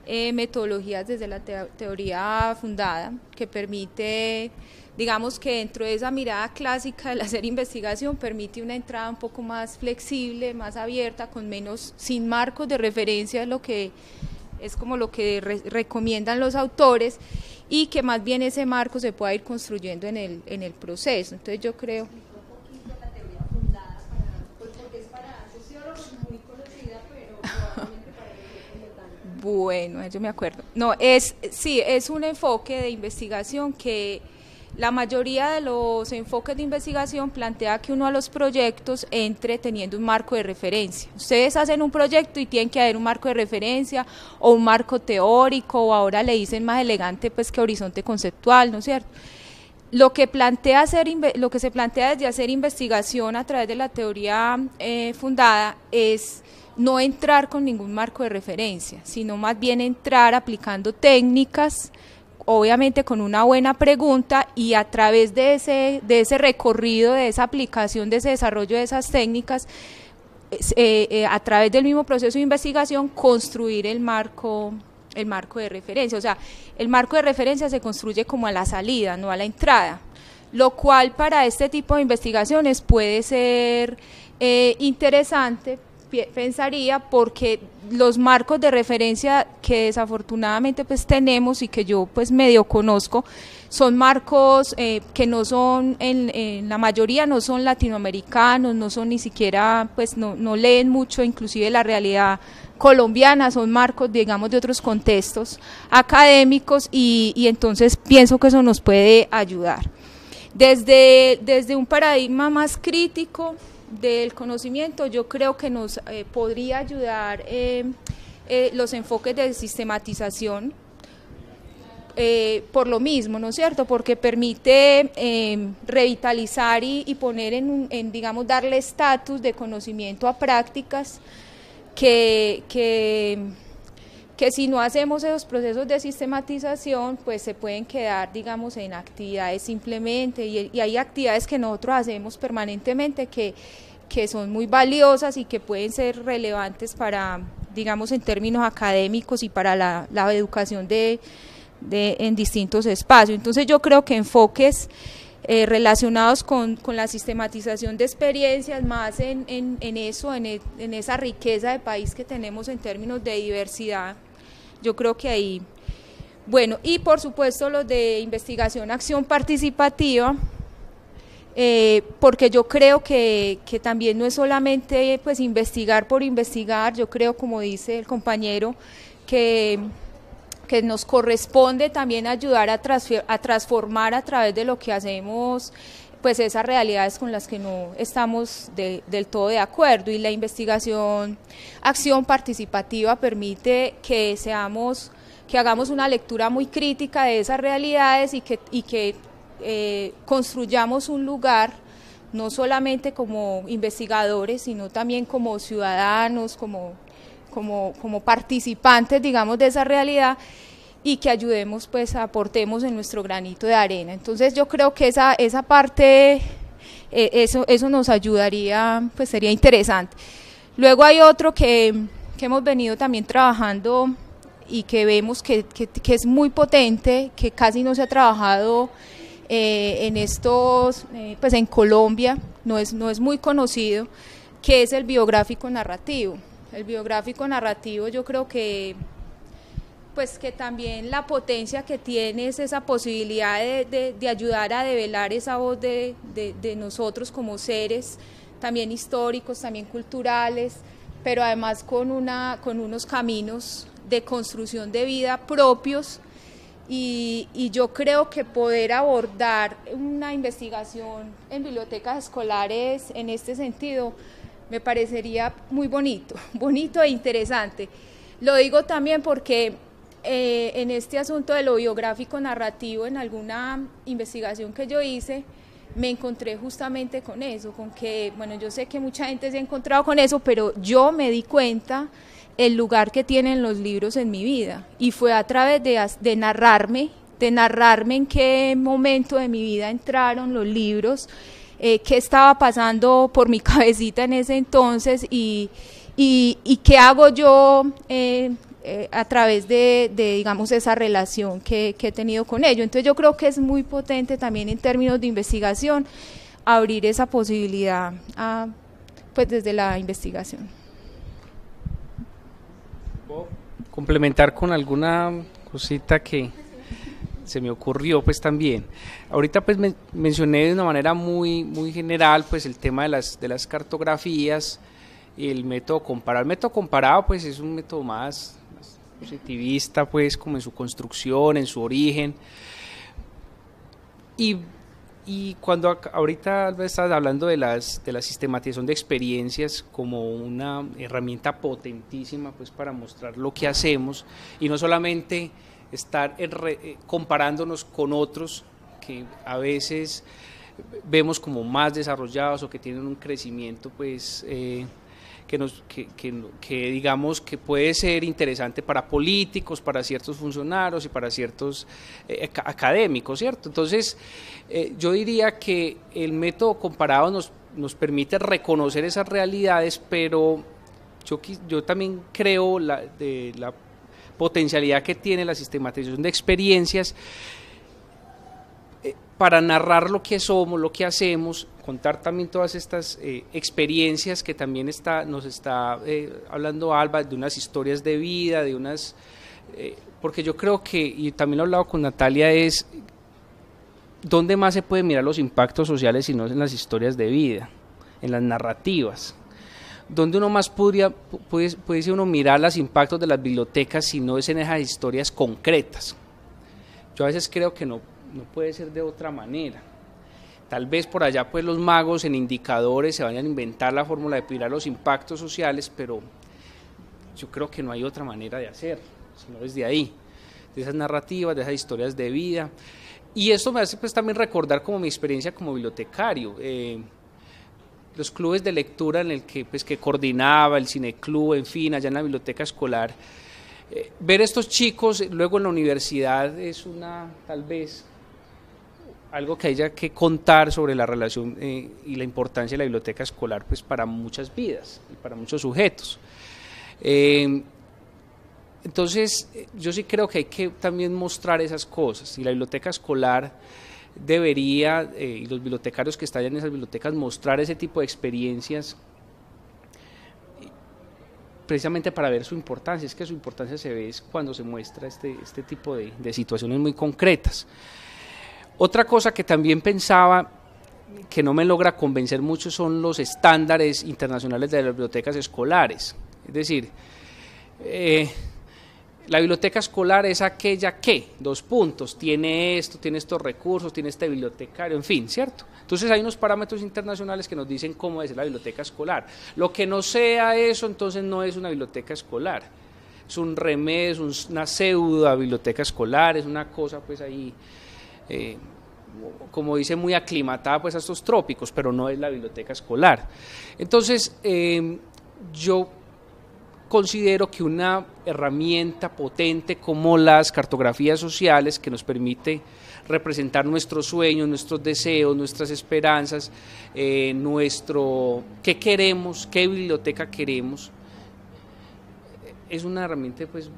eh, metodologías desde la teoría fundada que permite, digamos que dentro de esa mirada clásica del hacer investigación, permite una entrada un poco más flexible, más abierta, con menos, sin marcos de referencia, lo que es como lo que recomiendan los autores y que más bien ese marco se pueda ir construyendo en el, en el proceso. Entonces yo creo... Bueno, yo me acuerdo. No, es, sí, es un enfoque de investigación que la mayoría de los enfoques de investigación plantea que uno a los proyectos entre teniendo un marco de referencia. Ustedes hacen un proyecto y tienen que haber un marco de referencia o un marco teórico o ahora le dicen más elegante pues que horizonte conceptual, ¿no es cierto? Lo que, plantea hacer, lo que se plantea desde hacer investigación a través de la teoría eh, fundada es no entrar con ningún marco de referencia, sino más bien entrar aplicando técnicas, obviamente con una buena pregunta y a través de ese, de ese recorrido, de esa aplicación, de ese desarrollo de esas técnicas, eh, eh, a través del mismo proceso de investigación, construir el marco el marco de referencia, o sea, el marco de referencia se construye como a la salida, no a la entrada, lo cual para este tipo de investigaciones puede ser eh, interesante pensaría porque los marcos de referencia que desafortunadamente pues tenemos y que yo pues medio conozco son marcos eh, que no son en, la mayoría no son latinoamericanos no son ni siquiera pues no, no leen mucho inclusive la realidad colombiana son marcos digamos de otros contextos académicos y, y entonces pienso que eso nos puede ayudar desde, desde un paradigma más crítico del conocimiento, yo creo que nos eh, podría ayudar eh, eh, los enfoques de sistematización por lo mismo, ¿no es cierto? Porque permite revitalizar y, poner en, digamos, darle estatus de conocimiento a prácticas que que si no hacemos esos procesos de sistematización, pues se pueden quedar, digamos, en actividades simplemente, y, hay actividades que nosotros hacemos permanentemente que, que son muy valiosas y que pueden ser relevantes para, digamos, en términos académicos y para la, educación de, en distintos espacios. Entonces yo creo que enfoques eh, relacionados con, la sistematización de experiencias, más en, en, eso, en, en esa riqueza de país que tenemos en términos de diversidad yo creo que ahí. Bueno, y por supuesto los de investigación, acción participativa, eh, porque yo creo que, también no es solamente pues investigar por investigar, yo creo, como dice el compañero, que, nos corresponde también ayudar a transformar a través de lo que hacemos pues esas realidades con las que no estamos del todo de acuerdo y la investigación acción participativa permite que seamos que hagamos una lectura muy crítica de esas realidades y que, y que eh, construyamos un lugar no solamente como investigadores sino también como ciudadanos como como, como participantes digamos de esa realidad y que ayudemos, pues aportemos en nuestro granito de arena. Entonces yo creo que esa, esa parte, eh, eso, eso nos ayudaría, pues sería interesante. Luego hay otro que, hemos venido también trabajando y que vemos que, es muy potente, que casi no se ha trabajado eh, en estos, eh, pues en Colombia, no es, no es muy conocido, que es el biográfico narrativo. El biográfico narrativo yo creo que pues que también la potencia que es esa posibilidad de, ayudar a develar esa voz de, nosotros como seres, también históricos, también culturales, pero además con, una, con unos caminos de construcción de vida propios. Y, y yo creo que poder abordar una investigación en bibliotecas escolares en este sentido me parecería muy bonito, bonito e interesante. Lo digo también porque eh, en este asunto de lo biográfico narrativo, en alguna investigación que yo hice, me encontré justamente con eso, con que, bueno, yo sé que mucha gente se ha encontrado con eso, pero yo me di cuenta el lugar que tienen los libros en mi vida y fue a través de, narrarme, de narrarme en qué momento de mi vida entraron los libros, eh, qué estaba pasando por mi cabecita en ese entonces y, qué hago yo. Eh, eh, a través de, digamos, esa relación que, he tenido con ello. Entonces yo creo que es muy potente también en términos de investigación abrir esa posibilidad pues desde la investigación. complementar con alguna cosita que se me ocurrió pues también. Ahorita pues mencioné de una manera muy, muy general pues el tema de las, de las cartografías y el método comparado. El método comparado pues es un método más positivista, pues, como en su construcción, en su origen. Y, cuando ahorita estás hablando de, las, de la sistematización de experiencias como una herramienta potentísima, pues, para mostrar lo que hacemos y no solamente estar eh, comparándonos con otros que a veces vemos como más desarrollados o que tienen un crecimiento, pues... Eh, que, nos, que, digamos que puede ser interesante para políticos, para ciertos funcionarios y para ciertos eh, académicos, ¿cierto? Entonces, eh, yo diría que el método comparado nos, nos permite reconocer esas realidades, pero yo, también creo de la potencialidad que tiene la sistematización de experiencias eh, para narrar lo que somos, lo que hacemos contar también todas estas eh, experiencias que también está, nos está eh, hablando Alba, de unas historias de vida, de unas... Eh, porque yo creo que, y también lo he hablado con Natalia, es dónde más se puede mirar los impactos sociales si no es en las historias de vida, en las narrativas. ¿Dónde uno más podría, puede, puede uno mirar los impactos de las bibliotecas si no es en esas historias concretas? Yo a veces creo que no puede ser de otra manera Tal vez por allá pues los magos en indicadores se vayan a inventar la fórmula de pilar los impactos sociales, pero yo creo que no hay otra manera de hacer, sino desde ahí, de esas narrativas, de esas historias de vida. Y esto me hace pues también recordar como mi experiencia como bibliotecario. Eh, los clubes de lectura en el que, pues, que coordinaba, el cineclub, en fin, allá en la biblioteca escolar. Ver eh, ver estos chicos luego en la universidad es una, tal vez, algo que haya que contar sobre la relación eh, y la importancia de la biblioteca escolar pues para muchas vidas y para muchos sujetos. Eh, entonces, yo sí creo que hay que también mostrar esas cosas y la biblioteca escolar debería, eh, y los bibliotecarios que están en esas bibliotecas, mostrar ese tipo de experiencias precisamente para ver su importancia. Es que su importancia se ve es cuando se muestra este, este tipo de, de situaciones muy concretas. Otra cosa que también pensaba que no me logra convencer mucho son los estándares internacionales de las bibliotecas escolares. Es decir, eh, la biblioteca escolar es aquella que, dos puntos, tiene esto, tiene estos recursos, tiene este bibliotecario, en fin, ¿cierto? Entonces hay unos parámetros internacionales que nos dicen cómo es la biblioteca escolar. Lo que no sea eso, entonces no es una biblioteca escolar. Es un remedio, una pseudo biblioteca escolar, es una cosa pues ahí eh, como dice, muy aclimatada pues, a estos trópicos, pero no es la biblioteca escolar. Entonces, em, yo considero que una herramienta potente como las cartografías sociales que nos permite representar nuestros sueños, nuestros deseos, nuestras esperanzas, eh, nuestro qué queremos, qué biblioteca queremos, es una herramienta pues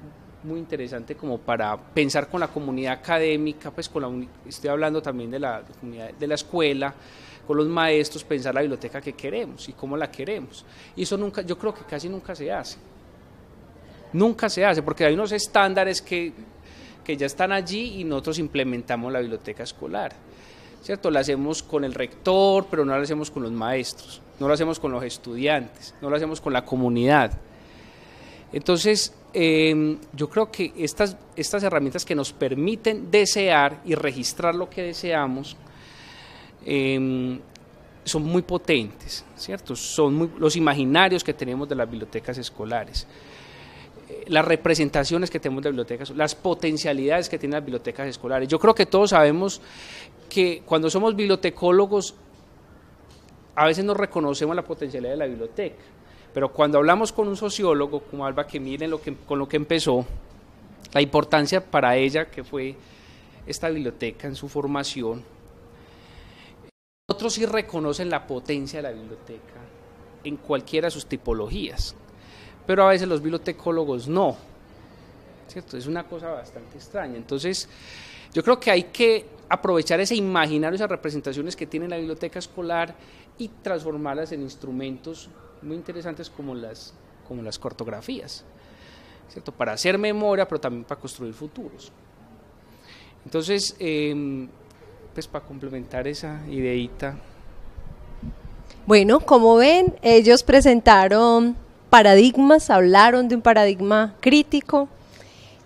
muy interesante como para pensar con la comunidad académica, pues con la, estoy hablando también de la comunidad de la escuela, con los maestros, pensar la biblioteca que queremos y cómo la queremos. Y eso nunca, yo creo que casi nunca se hace. Nunca se hace, porque hay unos estándares que, que ya están allí y nosotros implementamos la biblioteca escolar. ¿Cierto? La hacemos con el rector, pero no la hacemos con los maestros, no la hacemos con los estudiantes, no la hacemos con la comunidad. Entonces, Em, yo creo que estas, estas herramientas que nos permiten desear y registrar lo que deseamos em, son muy potentes, ¿cierto? Son los imaginarios que tenemos de las bibliotecas escolares, eh, las representaciones que tenemos de bibliotecas, las potencialidades que tienen las bibliotecas escolares. Yo creo que todos sabemos que cuando somos bibliotecólogos, a veces no reconocemos la potencialidad de la biblioteca pero cuando hablamos con un sociólogo como Alba, que miren con lo que empezó, la importancia para ella que fue esta biblioteca en su formación, otros sí reconocen la potencia de la biblioteca en cualquiera de sus tipologías, pero a veces los bibliotecólogos no. Es una cosa bastante extraña. Entonces, yo creo que hay que aprovechar ese imaginario, esas representaciones que tiene la biblioteca escolar y transformarlas en instrumentos muy interesantes como las, como las cartografías, ¿cierto? Para hacer memoria, pero también para construir futuros. Entonces, em, pues para complementar esa ideita. Bueno, como ven, ellos presentaron paradigmas, hablaron de un paradigma crítico,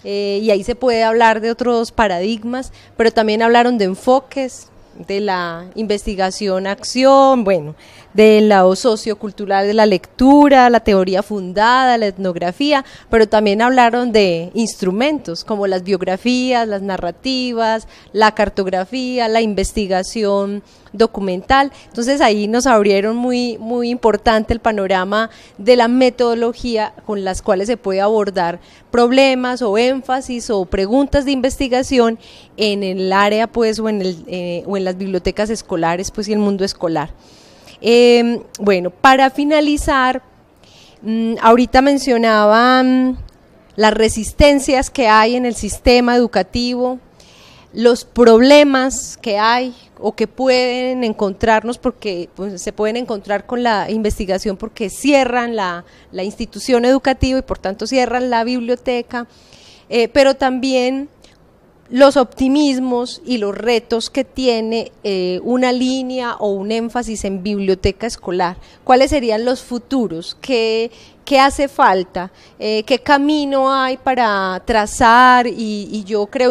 eh, y ahí se puede hablar de otros paradigmas, pero también hablaron de enfoques, de la investigación, acción, bueno, del lado sociocultural de la lectura, la teoría fundada, la etnografía, pero también hablaron de instrumentos como las biografías, las narrativas, la cartografía, la investigación documental. Entonces ahí nos abrieron muy, muy importante el panorama de la metodología con las cuales se puede abordar problemas o énfasis o preguntas de investigación en el área pues o en, el, eh, o en las bibliotecas escolares pues y el mundo escolar. Em, bueno, para finalizar, mm, ahorita mencionaban mm, las resistencias que hay en el sistema educativo, los problemas que hay o que pueden encontrarnos porque pues, se pueden encontrar con la investigación porque cierran la, institución educativa y por tanto cierran la biblioteca, eh, pero también los optimismos y los retos que tiene eh, una línea o un énfasis en biblioteca escolar? ¿Cuáles serían los futuros? ¿Qué, hace falta? Eh, ¿Qué camino hay para trazar? Y, yo creo,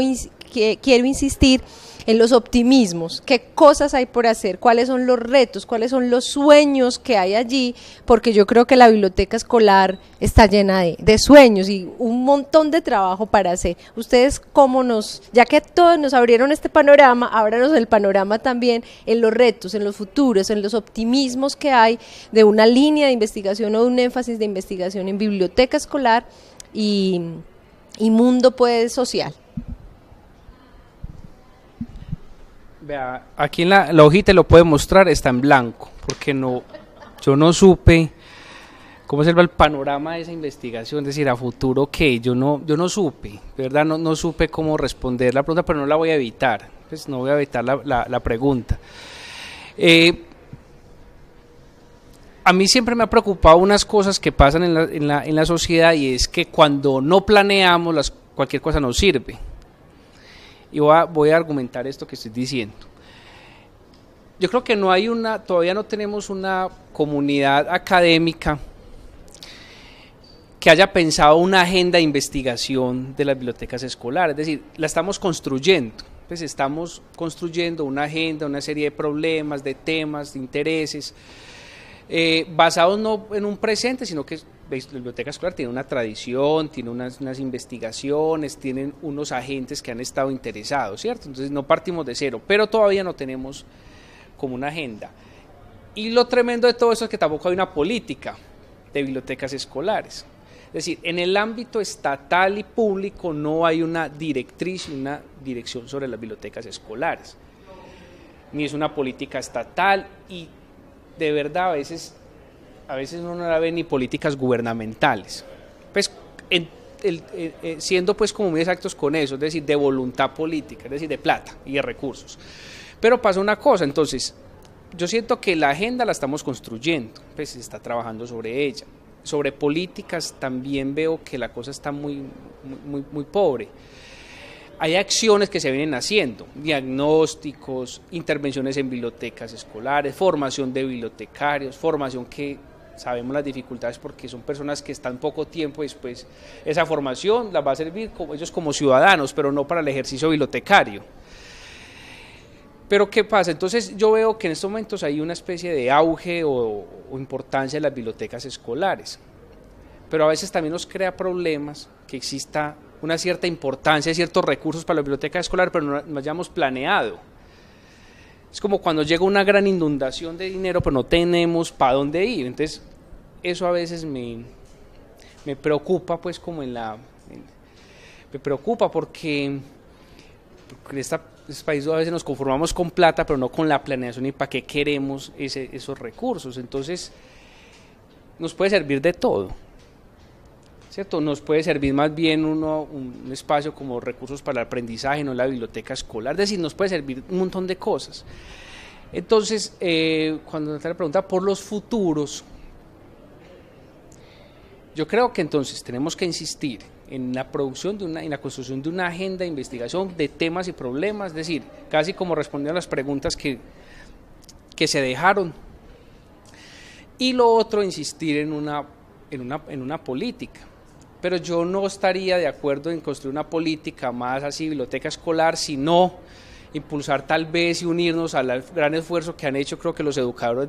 que, quiero insistir en los optimismos, qué cosas hay por hacer, cuáles son los retos, cuáles son los sueños que hay allí, porque yo creo que la biblioteca escolar está llena de, sueños y un montón de trabajo para hacer. Ustedes cómo nos, ya que todos nos abrieron este panorama, ábranos el panorama también en los retos, en los futuros, en los optimismos que hay de una línea de investigación o de un énfasis de investigación en biblioteca escolar y, y mundo pues social. aquí en la, hojita lo puede mostrar, está en blanco, porque no, yo no supe cómo se va el panorama de esa investigación, es decir, a futuro qué, yo no, yo no supe, ¿verdad? No, no supe cómo responder la pregunta, pero no la voy a evitar, pues no voy a evitar la, la, pregunta. Eh, a mí siempre me ha preocupado unas cosas que pasan en la, en la, en la sociedad y es que cuando no planeamos, las, cualquier cosa nos sirve y voy a, argumentar esto que estoy diciendo. Yo creo que no hay una, todavía no tenemos una comunidad académica que haya pensado una agenda de investigación de las bibliotecas escolares, es decir, la estamos construyendo. Pues estamos construyendo una agenda, una serie de problemas, de temas, de intereses, eh, basados no en un presente, sino que la biblioteca escolar tiene una tradición, tiene unas, investigaciones, tienen unos agentes que han estado interesados, ¿cierto? Entonces no partimos de cero, pero todavía no tenemos como una agenda. Y lo tremendo de todo eso es que tampoco hay una política de bibliotecas escolares. Es decir, en el ámbito estatal y público no hay una directriz, una dirección sobre las bibliotecas escolares, ni es una política estatal y de verdad a veces a veces no la ve ni políticas gubernamentales. Pues eh, eh, siendo pues como muy exactos con eso, es decir, de voluntad política, es decir, de plata y de recursos. Pero pasa una cosa, entonces, yo siento que la agenda la estamos construyendo, pues se está trabajando sobre ella. Sobre políticas también veo que la cosa está muy, muy pobre hay acciones que se vienen haciendo, diagnósticos, intervenciones en bibliotecas escolares, formación de bibliotecarios, formación que sabemos las dificultades porque son personas que están poco tiempo después. Esa formación las va a servir ellos como ciudadanos, pero no para el ejercicio bibliotecario. Pero ¿qué pasa? Entonces yo veo que en estos momentos hay una especie de auge o, importancia de las bibliotecas escolares, pero a veces también nos crea problemas que exista una cierta importancia, ciertos recursos para la biblioteca escolar, pero no, no hayamos planeado es como cuando llega una gran inundación de dinero, pero no tenemos para dónde ir. Entonces, eso a veces me, preocupa, pues, como en la. me preocupa porque, en este país a veces nos conformamos con plata, pero no con la planeación y para qué queremos ese, esos recursos. Entonces, nos puede servir de todo ¿cierto? Nos puede servir más bien un espacio como recursos para el aprendizaje, no la biblioteca escolar, es decir, nos puede servir un montón de cosas. Entonces, eh, cuando la pregunta por los futuros, yo creo que entonces tenemos que insistir en la producción de una, en la construcción de una agenda de investigación de temas y problemas, es decir, casi como respondiendo a las preguntas que, que se dejaron. Y lo otro, insistir en una, en una política pero yo no estaría de acuerdo en construir una política más así, biblioteca escolar, sino impulsar tal vez y unirnos al gran esfuerzo que han hecho creo que los educadores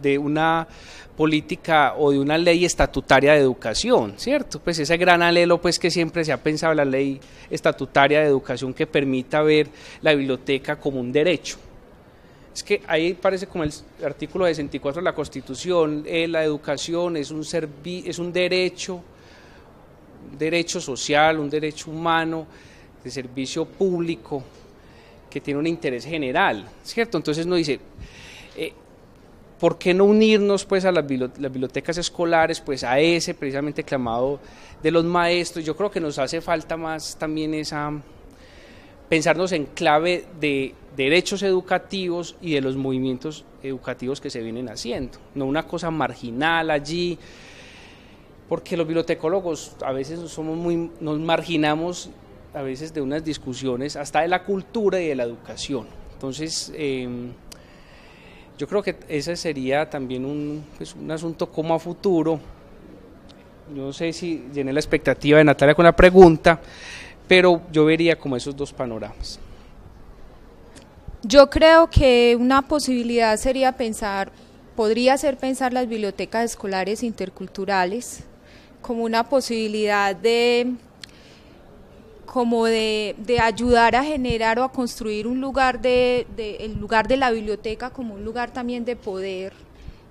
de, una política o de una ley estatutaria de educación, ¿cierto? Pues ese gran alelo pues que siempre se ha pensado la ley estatutaria de educación que permita ver la biblioteca como un derecho. Es que ahí parece como el artículo 64 de la Constitución, eh, la educación es un, es un derecho derecho social, un derecho humano de servicio público que tiene un interés general, ¿cierto? Entonces nos dice, eh, ¿por qué no unirnos pues a las, bibliotecas escolares, pues a ese precisamente clamado de los maestros? Yo creo que nos hace falta más también esa pensarnos en clave de derechos educativos y de los movimientos educativos que se vienen haciendo, no una cosa marginal allí, porque los bibliotecólogos a veces somos muy, nos marginamos a veces de unas discusiones hasta de la cultura y de la educación. Entonces, em, yo creo que ese sería también un, pues, un asunto como a futuro. Yo no sé si llené la expectativa de Natalia con la pregunta, pero yo vería como esos dos panoramas. Yo creo que una posibilidad sería pensar, podría ser pensar las bibliotecas escolares interculturales, como una posibilidad de como de, de, ayudar a generar o a construir un lugar de, el lugar de la biblioteca como un lugar también de poder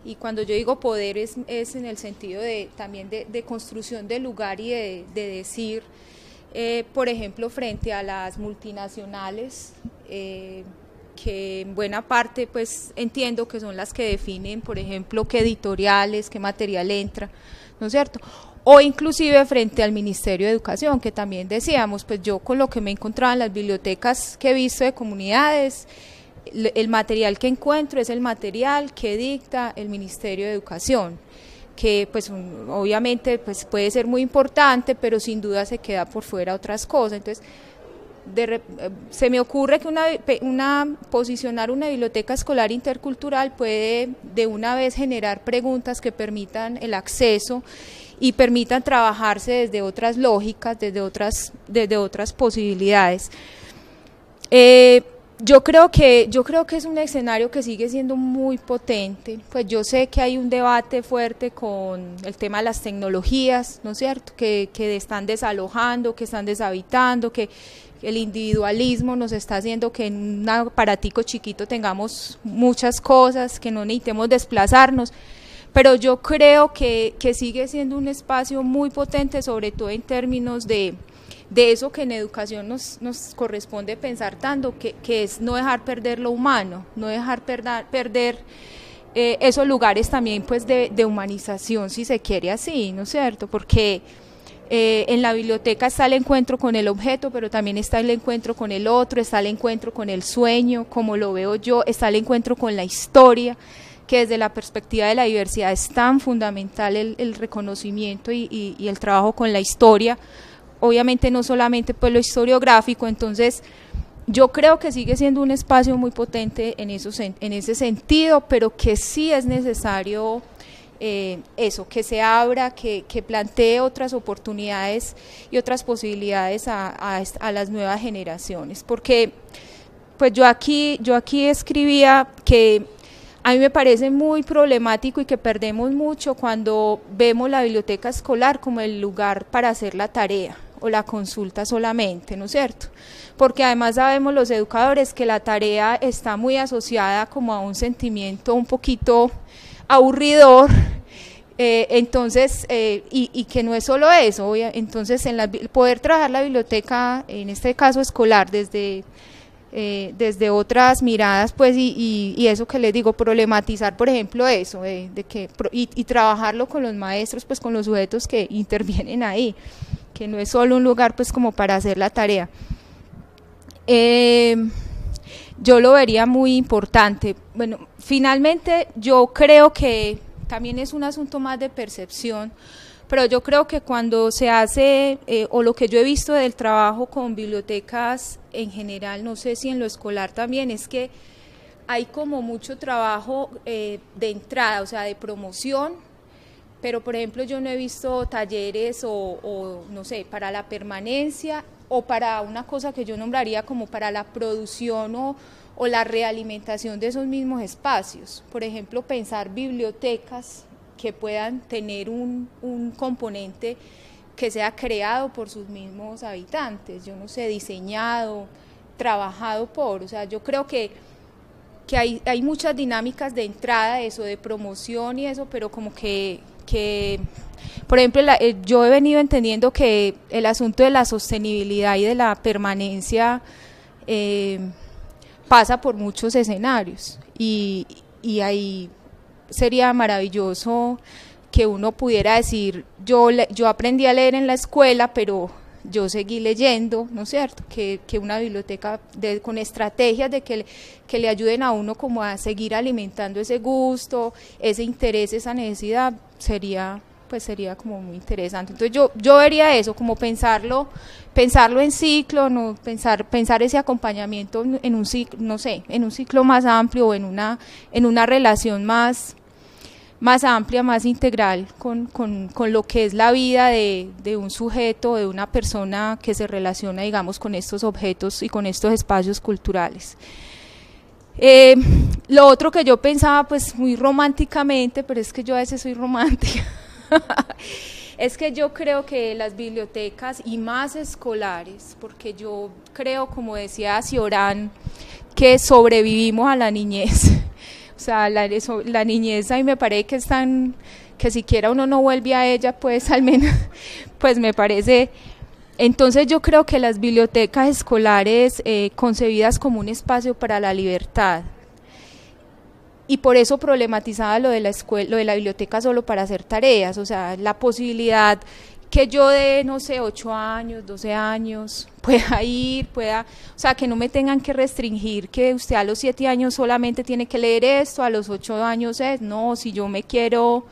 y cuando yo digo poder es, en el sentido de también de, de construcción de lugar y de, decir eh, por ejemplo frente a las multinacionales eh, que en buena parte pues entiendo que son las que definen por ejemplo qué editoriales qué material entra no es cierto o inclusive frente al Ministerio de Educación, que también decíamos, pues yo con lo que me encontrado en las bibliotecas que he visto de comunidades, el material que encuentro es el material que dicta el Ministerio de Educación que pues obviamente pues puede ser muy importante, pero sin duda se queda por fuera otras cosas. Entonces, se me ocurre que una, una, posicionar una biblioteca escolar intercultural puede de una vez generar preguntas que permitan el acceso y permitan trabajarse desde otras lógicas, desde otras, desde otras posibilidades. Eh, yo creo que yo creo que es un escenario que sigue siendo muy potente. Pues yo sé que hay un debate fuerte con el tema de las tecnologías, ¿no es cierto? Que, que están desalojando, que están deshabitando, que el individualismo nos está haciendo que en un aparatico chiquito tengamos muchas cosas, que no necesitemos desplazarnos pero yo creo que, sigue siendo un espacio muy potente, sobre todo en términos de, eso que en educación nos, nos corresponde pensar tanto, que, es no dejar perder lo humano, no dejar perder eh, esos lugares también pues de, humanización, si se quiere así, ¿no es cierto? Porque eh, en la biblioteca está el encuentro con el objeto, pero también está el encuentro con el otro, está el encuentro con el sueño, como lo veo yo, está el encuentro con la historia que desde la perspectiva de la diversidad es tan fundamental el, reconocimiento y, el trabajo con la historia, obviamente no solamente por pues, lo historiográfico, entonces yo creo que sigue siendo un espacio muy potente en, ese sentido, pero que sí es necesario eh, eso, que se abra, que, plantee otras oportunidades y otras posibilidades a, a, las nuevas generaciones, porque pues yo aquí, yo aquí escribía que a mí me parece muy problemático y que perdemos mucho cuando vemos la biblioteca escolar como el lugar para hacer la tarea o la consulta solamente, ¿no es cierto? Porque además sabemos los educadores que la tarea está muy asociada como a un sentimiento un poquito aburridor, eh, entonces, eh, y, que no es solo eso, entonces en poder trabajar la biblioteca, en este caso escolar, desde eh, desde otras miradas, pues, y, eso que les digo, problematizar, por ejemplo, eso, eh, que, y, trabajarlo con los maestros, pues, con los sujetos que intervienen ahí, que no es solo un lugar, pues, como para hacer la tarea. Em, yo lo vería muy importante. Bueno, finalmente yo creo que también es un asunto más de percepción pero yo creo que cuando se hace, eh, o lo que yo he visto del trabajo con bibliotecas en general, no sé si en lo escolar también, es que hay como mucho trabajo eh, de entrada, o sea, de promoción, pero por ejemplo yo no he visto talleres o, o, no sé, para la permanencia o para una cosa que yo nombraría como para la producción o, o la realimentación de esos mismos espacios. Por ejemplo, pensar bibliotecas que puedan tener un, componente que sea creado por sus mismos habitantes, yo no sé, diseñado, trabajado por, o sea, yo creo que hay, hay, muchas dinámicas de entrada, eso, de promoción y eso, pero como que, por ejemplo, eh, yo he venido entendiendo que el asunto de la sostenibilidad y de la permanencia eh, pasa por muchos escenarios y, y hay sería maravilloso que uno pudiera decir, yo, yo aprendí a leer en la escuela, pero yo seguí leyendo, ¿no es cierto? Que, que una biblioteca con estrategias de que, que le ayuden a uno como a seguir alimentando ese gusto, ese interés, esa necesidad, sería pues sería como muy interesante. Entonces yo, yo vería eso, como pensarlo, pensarlo en ciclo, no pensar, pensar ese acompañamiento en un ciclo, no sé, en un ciclo más amplio o en una, en una relación más, más amplia, más integral con, lo que es la vida de, un sujeto, de una persona que se relaciona, digamos, con estos objetos y con estos espacios culturales. Eh, lo otro que yo pensaba, pues muy románticamente, pero es que yo a veces soy romántica. es que yo creo que las bibliotecas y más escolares, porque yo creo, como decía Ciorán, que sobrevivimos a la niñez. o sea, la, niñez ahí me parece que están que siquiera uno no vuelve a ella, pues al menos, pues me parece entonces yo creo que las bibliotecas escolares eh, concebidas como un espacio para la libertad, y por eso problematizaba lo de la escuela, lo de la biblioteca solo para hacer tareas, o sea, la posibilidad que yo de, no sé, 8 años, 12 años, pueda ir, pueda, o sea, que no me tengan que restringir, que usted a los 7 años solamente tiene que leer esto, a los 8 años es, no, si yo me quiero,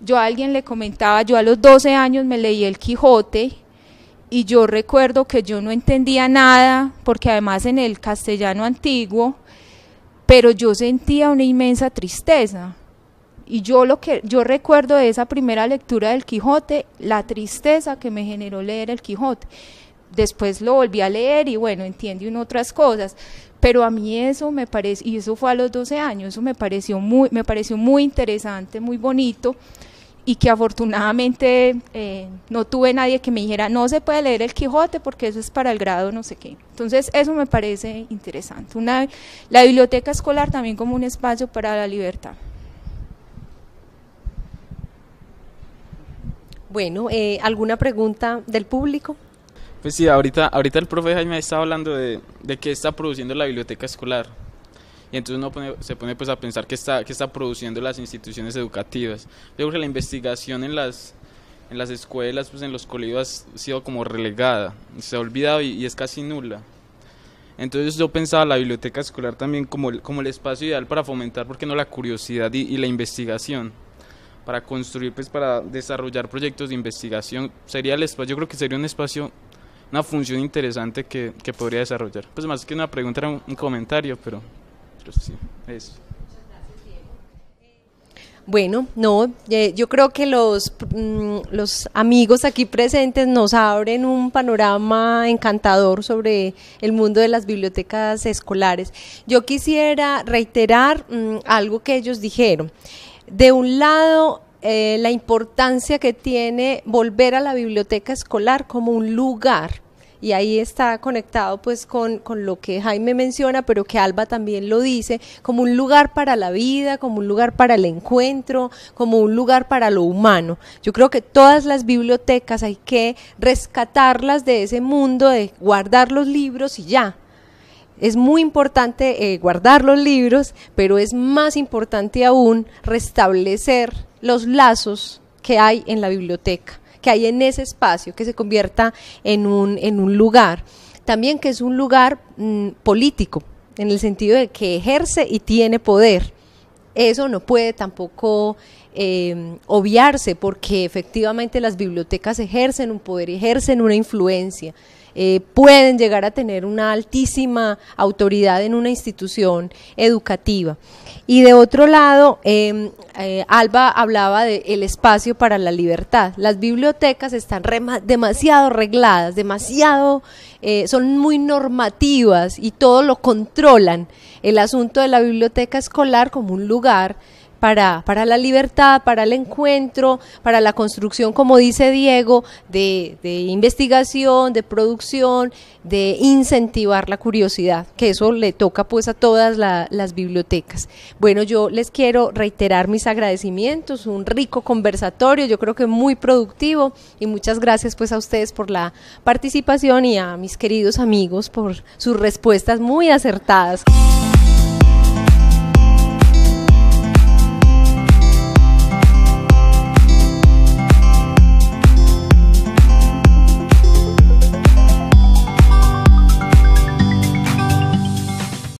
yo a alguien le comentaba, yo a los 12 años me leí El Quijote y yo recuerdo que yo no entendía nada, porque además en el castellano antiguo, pero yo sentía una inmensa tristeza. Y yo lo que yo recuerdo de esa primera lectura del Quijote, la tristeza que me generó leer el Quijote. Después lo volví a leer y bueno, entiende uno otras cosas, pero a mí eso me parece y eso fue a los 12 años, eso me pareció muy me pareció muy interesante, muy bonito y que afortunadamente eh, no tuve nadie que me dijera, no se puede leer el Quijote porque eso es para el grado no sé qué. Entonces, eso me parece interesante. Una, la biblioteca escolar también como un espacio para la libertad. Bueno, eh, ¿alguna pregunta del público? Pues sí, ahorita, ahorita el profe Jaime está hablando de, de qué está produciendo la biblioteca escolar y entonces uno se pone pues a pensar qué está, qué está produciendo las instituciones educativas. Yo creo que la investigación en las, en las escuelas, pues en los colegios ha sido como relegada, se ha olvidado y, es casi nula. Entonces yo pensaba la biblioteca escolar también como el, como el espacio ideal para fomentar, porque no la curiosidad y, la investigación? Para construir, pues para desarrollar proyectos de investigación, sería el espacio, yo creo que sería un espacio, una función interesante que, que podría desarrollar. Pues más que una pregunta, era un comentario, pero... Bueno, no, eh, yo creo que los, mm, los amigos aquí presentes nos abren un panorama encantador sobre el mundo de las bibliotecas escolares. Yo quisiera reiterar mm, algo que ellos dijeron. De un lado, eh, la importancia que tiene volver a la biblioteca escolar como un lugar y ahí está conectado pues con, lo que Jaime menciona, pero que Alba también lo dice, como un lugar para la vida, como un lugar para el encuentro, como un lugar para lo humano. Yo creo que todas las bibliotecas hay que rescatarlas de ese mundo de guardar los libros y ya, es muy importante eh, guardar los libros, pero es más importante aún restablecer los lazos que hay en la biblioteca que hay en ese espacio, que se convierta en un, en un lugar. También que es un lugar mm, político, en el sentido de que ejerce y tiene poder. Eso no puede tampoco em, obviarse porque efectivamente las bibliotecas ejercen un poder, ejercen una influencia. Eh, pueden llegar a tener una altísima autoridad en una institución educativa. Y de otro lado, em, eh, Alba hablaba del espacio para la libertad. Las bibliotecas están demasiado regladas, demasiado, eh, son muy normativas y todo lo controlan. El asunto de la biblioteca escolar como un lugar para, la libertad, para el encuentro, para la construcción, como dice Diego, de, investigación, de producción, de incentivar la curiosidad, que eso le toca pues a todas las bibliotecas. Bueno, yo les quiero reiterar mis agradecimientos, un rico conversatorio, yo creo que muy productivo y muchas gracias pues a ustedes por la participación y a mis queridos amigos por sus respuestas muy acertadas.